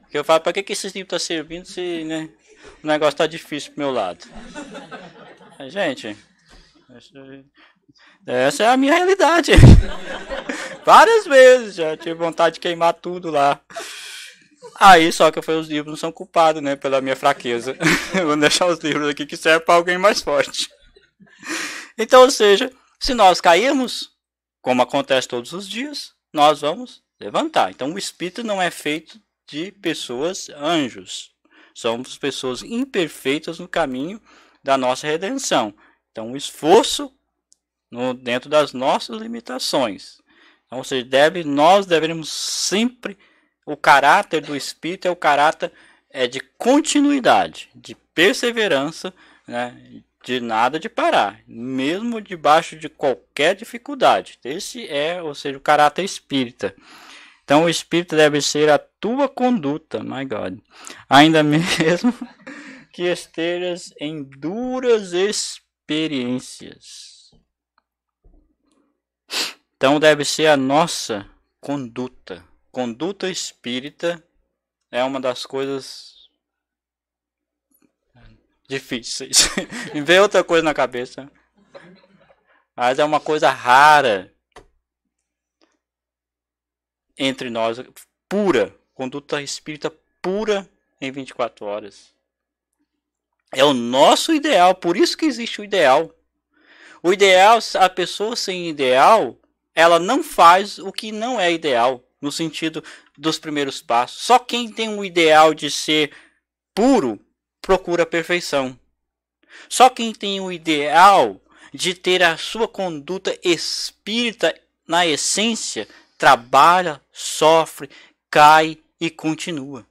Porque eu falo, para que, que esse livro está servindo se né, o negócio está difícil o meu lado? Gente, essa é a minha realidade. Várias vezes já tive vontade de queimar tudo lá. Aí, só que foi os livros não são culpados, né, pela minha fraqueza. Vou deixar os livros aqui que serve para alguém mais forte. Então, ou seja, se nós cairmos, como acontece todos os dias, nós vamos levantar. Então, o espírito não é feito de pessoas anjos. Somos pessoas imperfeitas no caminho da nossa redenção. Então, o esforço no, dentro das nossas limitações. Então, ou seja, deve, nós devemos sempre. O caráter do espírito é o caráter é de continuidade, de perseverança, né? de nada de parar, mesmo debaixo de qualquer dificuldade. Esse é, ou seja, o caráter espírita. Então, o espírito deve ser a tua conduta, my God. Ainda mesmo que estejas em duras experiências. Então deve ser a nossa conduta. Conduta espírita é uma das coisas difíceis. Me veio outra coisa na cabeça. Mas é uma coisa rara entre nós, pura, conduta espírita pura em 24 horas. É o nosso ideal, por isso que existe o ideal. O ideal, a pessoa sem ideal, ela não faz o que não é ideal, no sentido dos primeiros passos. Só quem tem um ideal de ser puro procura a perfeição. Só quem tem o ideal de ter a sua conduta espírita na essência trabalha, sofre, cai e continua.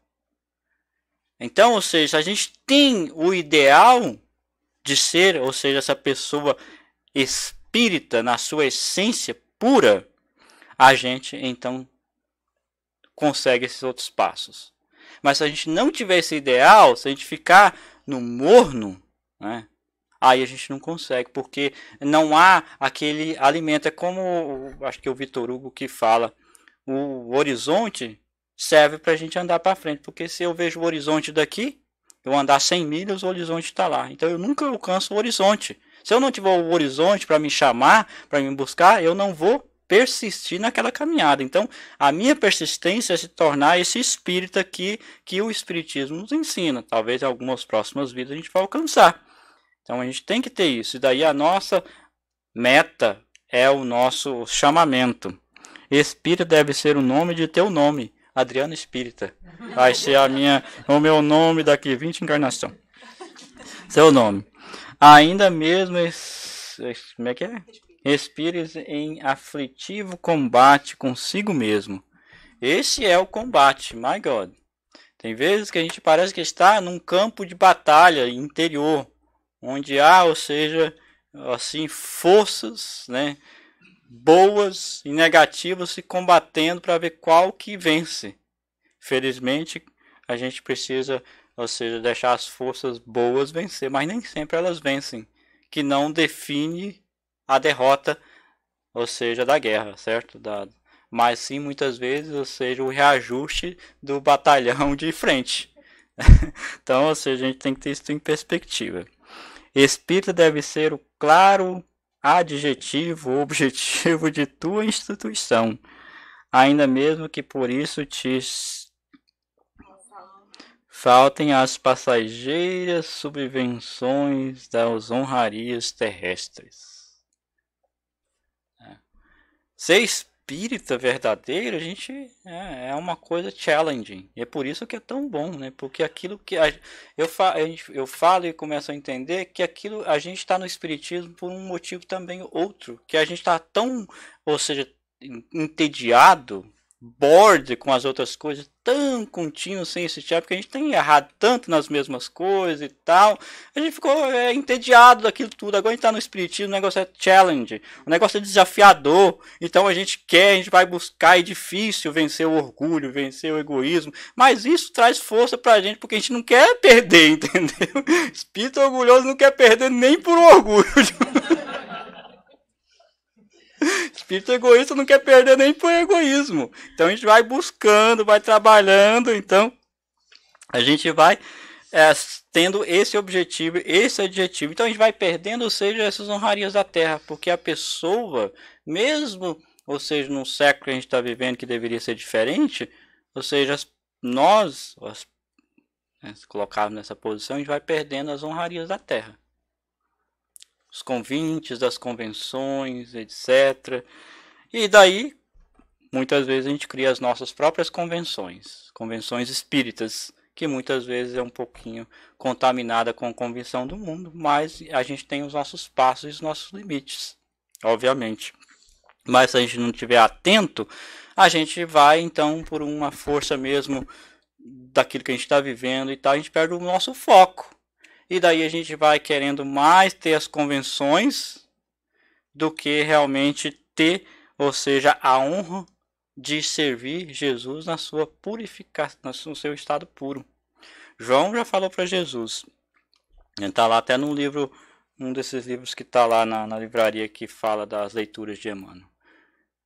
Então, ou seja, a gente tem o ideal de ser, ou seja, essa pessoa espírita na sua essência pura, a gente então consegue esses outros passos. Mas se a gente não tiver esse ideal, se a gente ficar no morno, né, aí a gente não consegue, porque não há aquele alimento. É como acho que é o Vitor Hugo que fala: o horizonte serve para a gente andar para frente, porque se eu vejo o horizonte daqui, eu andar 100 milhas, o horizonte está lá. Então eu nunca alcanço o horizonte. Se eu não tiver o horizonte para me chamar, para me buscar, eu não vou persistir naquela caminhada. Então, a minha persistência é se tornar esse espírita que, que o Espiritismo nos ensina. Talvez em algumas próximas vidas a gente vá alcançar. Então, a gente tem que ter isso. E daí a nossa meta é o nosso chamamento. Espírita deve ser o nome de teu nome. Adriano Espírita. Vai ser a minha, o meu nome daqui 20 encarnação. Seu nome ainda mesmo como é que é? Respires em aflitivo combate consigo mesmo. Esse é o combate, my God. Tem vezes que a gente parece que está num campo de batalha interior, onde há, ou seja, assim, forças, né, boas e negativas se combatendo para ver qual que vence. Felizmente, a gente precisa ou seja, deixar as forças boas vencer, mas nem sempre elas vencem, que não define a derrota, ou seja, da guerra, certo? Da, mas sim muitas vezes, ou seja, o reajuste do batalhão de frente. então, ou seja, a gente tem que ter isso em perspectiva. Espírita deve ser o claro adjetivo, objetivo de tua instituição, ainda mesmo que por isso te faltem as passageiras subvenções das honrarias terrestres. É. Ser espírita verdadeiro, a gente é, é, uma coisa challenging. E é por isso que é tão bom, né? Porque aquilo que a, eu, fa, eu falo e começo a entender que aquilo a gente está no espiritismo por um motivo também outro, que a gente está tão, ou seja, entediado board com as outras coisas, tão contínuo sem esse teatro, porque a gente tem errado tanto nas mesmas coisas e tal. A gente ficou é, entediado daquilo tudo. Agora a gente tá no espiritismo, o negócio é challenge, o negócio é desafiador. Então a gente quer, a gente vai buscar, é difícil vencer o orgulho, vencer o egoísmo, mas isso traz força pra gente, porque a gente não quer perder, entendeu? Espírito orgulhoso não quer perder nem por orgulho. Espírito é egoísta não quer perder nem por egoísmo. Então a gente vai buscando, vai trabalhando, então a gente vai é, tendo esse objetivo, esse adjetivo. Então a gente vai perdendo, ou seja, essas honrarias da terra, porque a pessoa, mesmo, ou seja, num século que a gente está vivendo que deveria ser diferente, ou seja, nós, as, né, se colocarmos nessa posição, a gente vai perdendo as honrarias da terra os convintes das convenções, etc. E daí, muitas vezes a gente cria as nossas próprias convenções, convenções espíritas, que muitas vezes é um pouquinho contaminada com a convenção do mundo, mas a gente tem os nossos passos e os nossos limites, obviamente. Mas se a gente não estiver atento, a gente vai então por uma força mesmo daquilo que a gente está vivendo e tal, a gente perde o nosso foco. E daí a gente vai querendo mais ter as convenções do que realmente ter, ou seja, a honra de servir Jesus na sua purificação, no seu estado puro. João já falou para Jesus. Ele está lá até no livro, um desses livros que está lá na, na, livraria que fala das leituras de Emmanuel.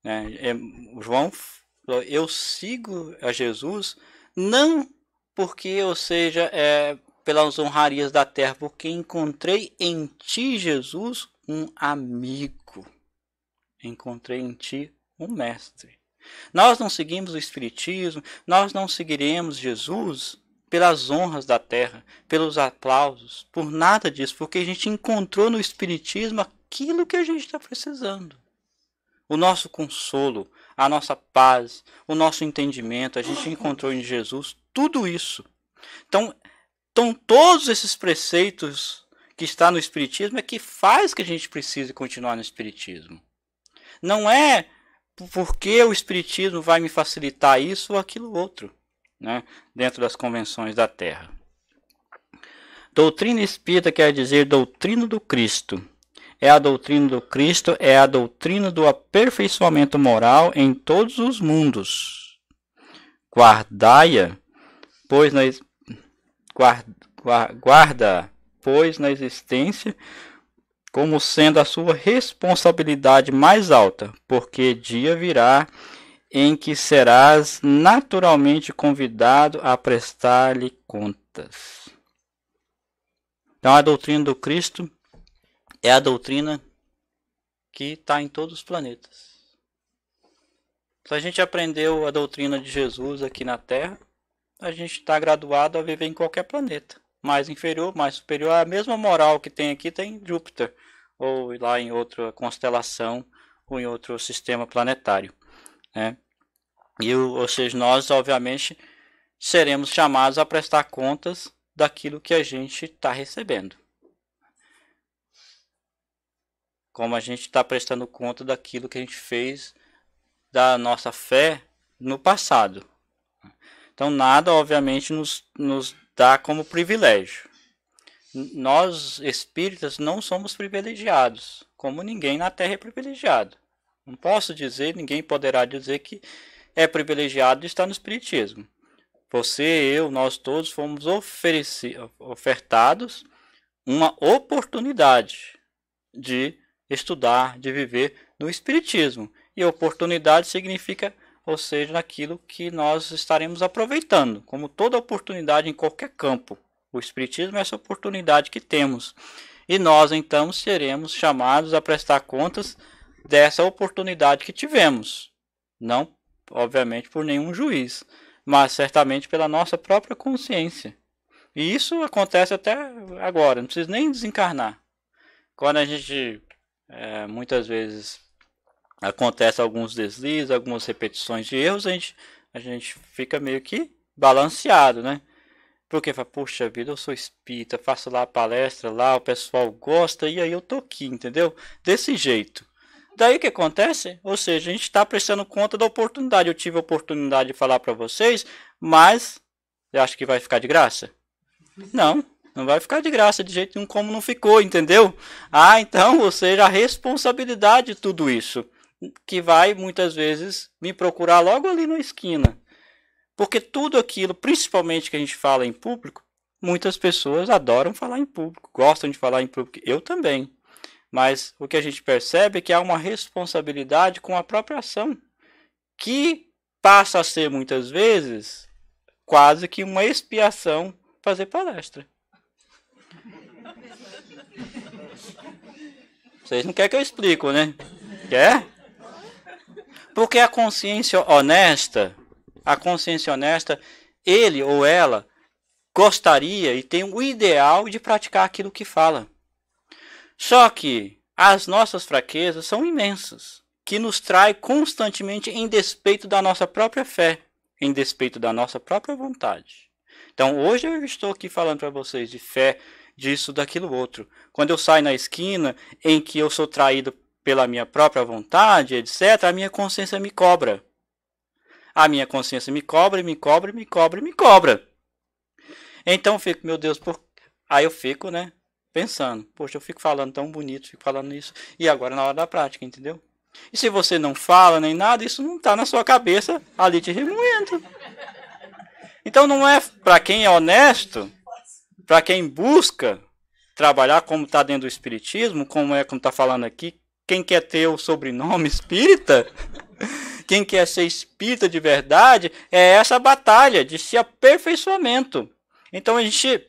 É, é, João, eu sigo a Jesus não porque eu seja é, pelas honrarias da terra, porque encontrei em ti, Jesus, um amigo. Encontrei em ti um mestre. Nós não seguimos o Espiritismo, nós não seguiremos Jesus pelas honras da terra, pelos aplausos, por nada disso, porque a gente encontrou no Espiritismo aquilo que a gente está precisando. O nosso consolo, a nossa paz, o nosso entendimento, a gente encontrou em Jesus tudo isso. Então, então, todos esses preceitos que está no espiritismo é que faz que a gente precise continuar no espiritismo. Não é porque o espiritismo vai me facilitar isso ou aquilo outro, né? Dentro das convenções da Terra. Doutrina espírita quer dizer doutrina do Cristo. É a doutrina do Cristo, é a doutrina do aperfeiçoamento moral em todos os mundos. Guardai-a, pois na guarda, guarda pois, na existência como sendo a sua responsabilidade mais alta, porque dia virá em que serás naturalmente convidado a prestar-lhe contas. Então, a doutrina do Cristo é a doutrina que está em todos os planetas. Se então, a gente aprendeu a doutrina de Jesus aqui na Terra, a gente está graduado a viver em qualquer planeta. Mais inferior, mais superior. A mesma moral que tem aqui tem Júpiter, ou lá em outra constelação, ou em outro sistema planetário. Né? E, ou seja, nós, obviamente, seremos chamados a prestar contas daquilo que a gente está recebendo. Como a gente está prestando conta daquilo que a gente fez, da nossa fé no passado. Então, nada, obviamente, nos, nos dá como privilégio. Nós espíritas não somos privilegiados, como ninguém na Terra é privilegiado. Não posso dizer, ninguém poderá dizer que é privilegiado estar no espiritismo. Você, eu, nós todos fomos ofertados uma oportunidade de estudar, de viver no espiritismo. E oportunidade significa ou seja, naquilo que nós estaremos aproveitando, como toda oportunidade em qualquer campo. O Espiritismo é essa oportunidade que temos. E nós então seremos chamados a prestar contas dessa oportunidade que tivemos. Não, obviamente, por nenhum juiz, mas certamente pela nossa própria consciência. E isso acontece até agora, não precisa nem desencarnar. Quando a gente é, muitas vezes acontece alguns deslizes, algumas repetições de erros, a gente, a gente fica meio que balanceado, né? Porque fala, puxa vida, eu sou espírita, faço lá a palestra lá, o pessoal gosta e aí eu tô aqui, entendeu? Desse jeito. Daí o que acontece? Ou seja, a gente está prestando conta da oportunidade. Eu tive a oportunidade de falar para vocês, mas eu acho que vai ficar de graça? Não, não vai ficar de graça de jeito nenhum como não ficou, entendeu? Ah, então, ou seja, a responsabilidade de tudo isso que vai muitas vezes me procurar logo ali na esquina. Porque tudo aquilo, principalmente que a gente fala em público, muitas pessoas adoram falar em público, gostam de falar em público. Eu também. Mas o que a gente percebe é que há uma responsabilidade com a própria ação, que passa a ser muitas vezes quase que uma expiação fazer palestra. Vocês não querem que eu explico, né? Quer? Porque a consciência honesta, a consciência honesta, ele ou ela gostaria e tem o ideal de praticar aquilo que fala. Só que as nossas fraquezas são imensas, que nos trai constantemente em despeito da nossa própria fé, em despeito da nossa própria vontade. Então, hoje eu estou aqui falando para vocês de fé, disso, daquilo outro. Quando eu saio na esquina em que eu sou traído pela minha própria vontade, etc., a minha consciência me cobra. A minha consciência me cobra, me cobra, me cobra, me cobra. Então eu fico, meu Deus, por... aí eu fico, né? Pensando, poxa, eu fico falando tão bonito, fico falando isso, e agora é na hora da prática, entendeu? E se você não fala nem nada, isso não está na sua cabeça ali te remoendo. Então não é para quem é honesto, para quem busca trabalhar como está dentro do espiritismo, como é como está falando aqui, quem quer ter o sobrenome espírita, quem quer ser espírita de verdade, é essa batalha de se aperfeiçoamento. Então a gente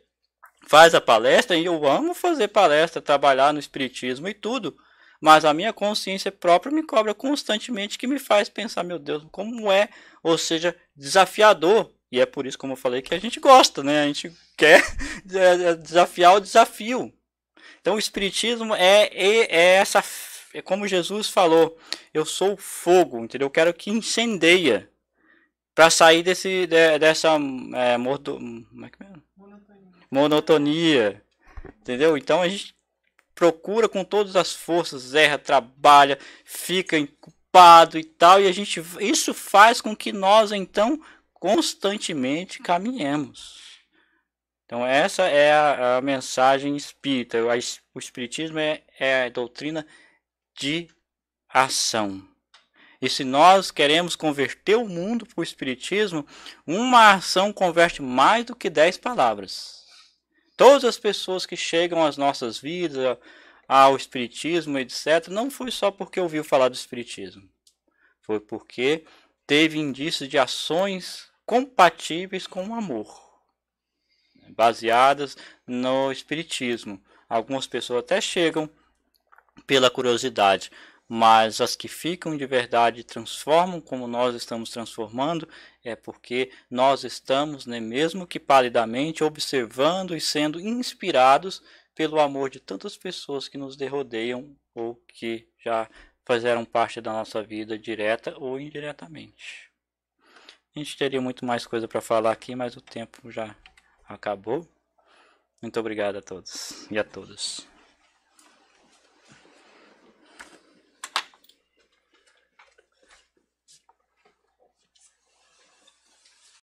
faz a palestra e eu amo fazer palestra, trabalhar no espiritismo e tudo, mas a minha consciência própria me cobra constantemente que me faz pensar, meu Deus, como é, ou seja, desafiador. E é por isso, como eu falei, que a gente gosta, né? A gente quer desafiar o desafio. Então, o espiritismo é, é, é essa é como Jesus falou, eu sou fogo, entendeu? Eu quero que incendeia para sair desse de, dessa é, mordo, como é que é? Monotonia. monotonia, entendeu? Então a gente procura com todas as forças, erra, trabalha, fica culpado e tal, e a gente isso faz com que nós então constantemente caminhemos. Então essa é a, a mensagem espírita. O espiritismo é, é a doutrina de ação. E se nós queremos converter o mundo para o Espiritismo, uma ação converte mais do que dez palavras. Todas as pessoas que chegam às nossas vidas, ao Espiritismo, etc., não foi só porque ouviu falar do Espiritismo. Foi porque teve indícios de ações compatíveis com o amor, né, baseadas no Espiritismo. Algumas pessoas até chegam pela curiosidade, mas as que ficam de verdade transformam como nós estamos transformando, é porque nós estamos, né, mesmo que palidamente, observando e sendo inspirados pelo amor de tantas pessoas que nos derrodeiam ou que já fizeram parte da nossa vida direta ou indiretamente. A gente teria muito mais coisa para falar aqui, mas o tempo já acabou. Muito obrigado a todos e a todas.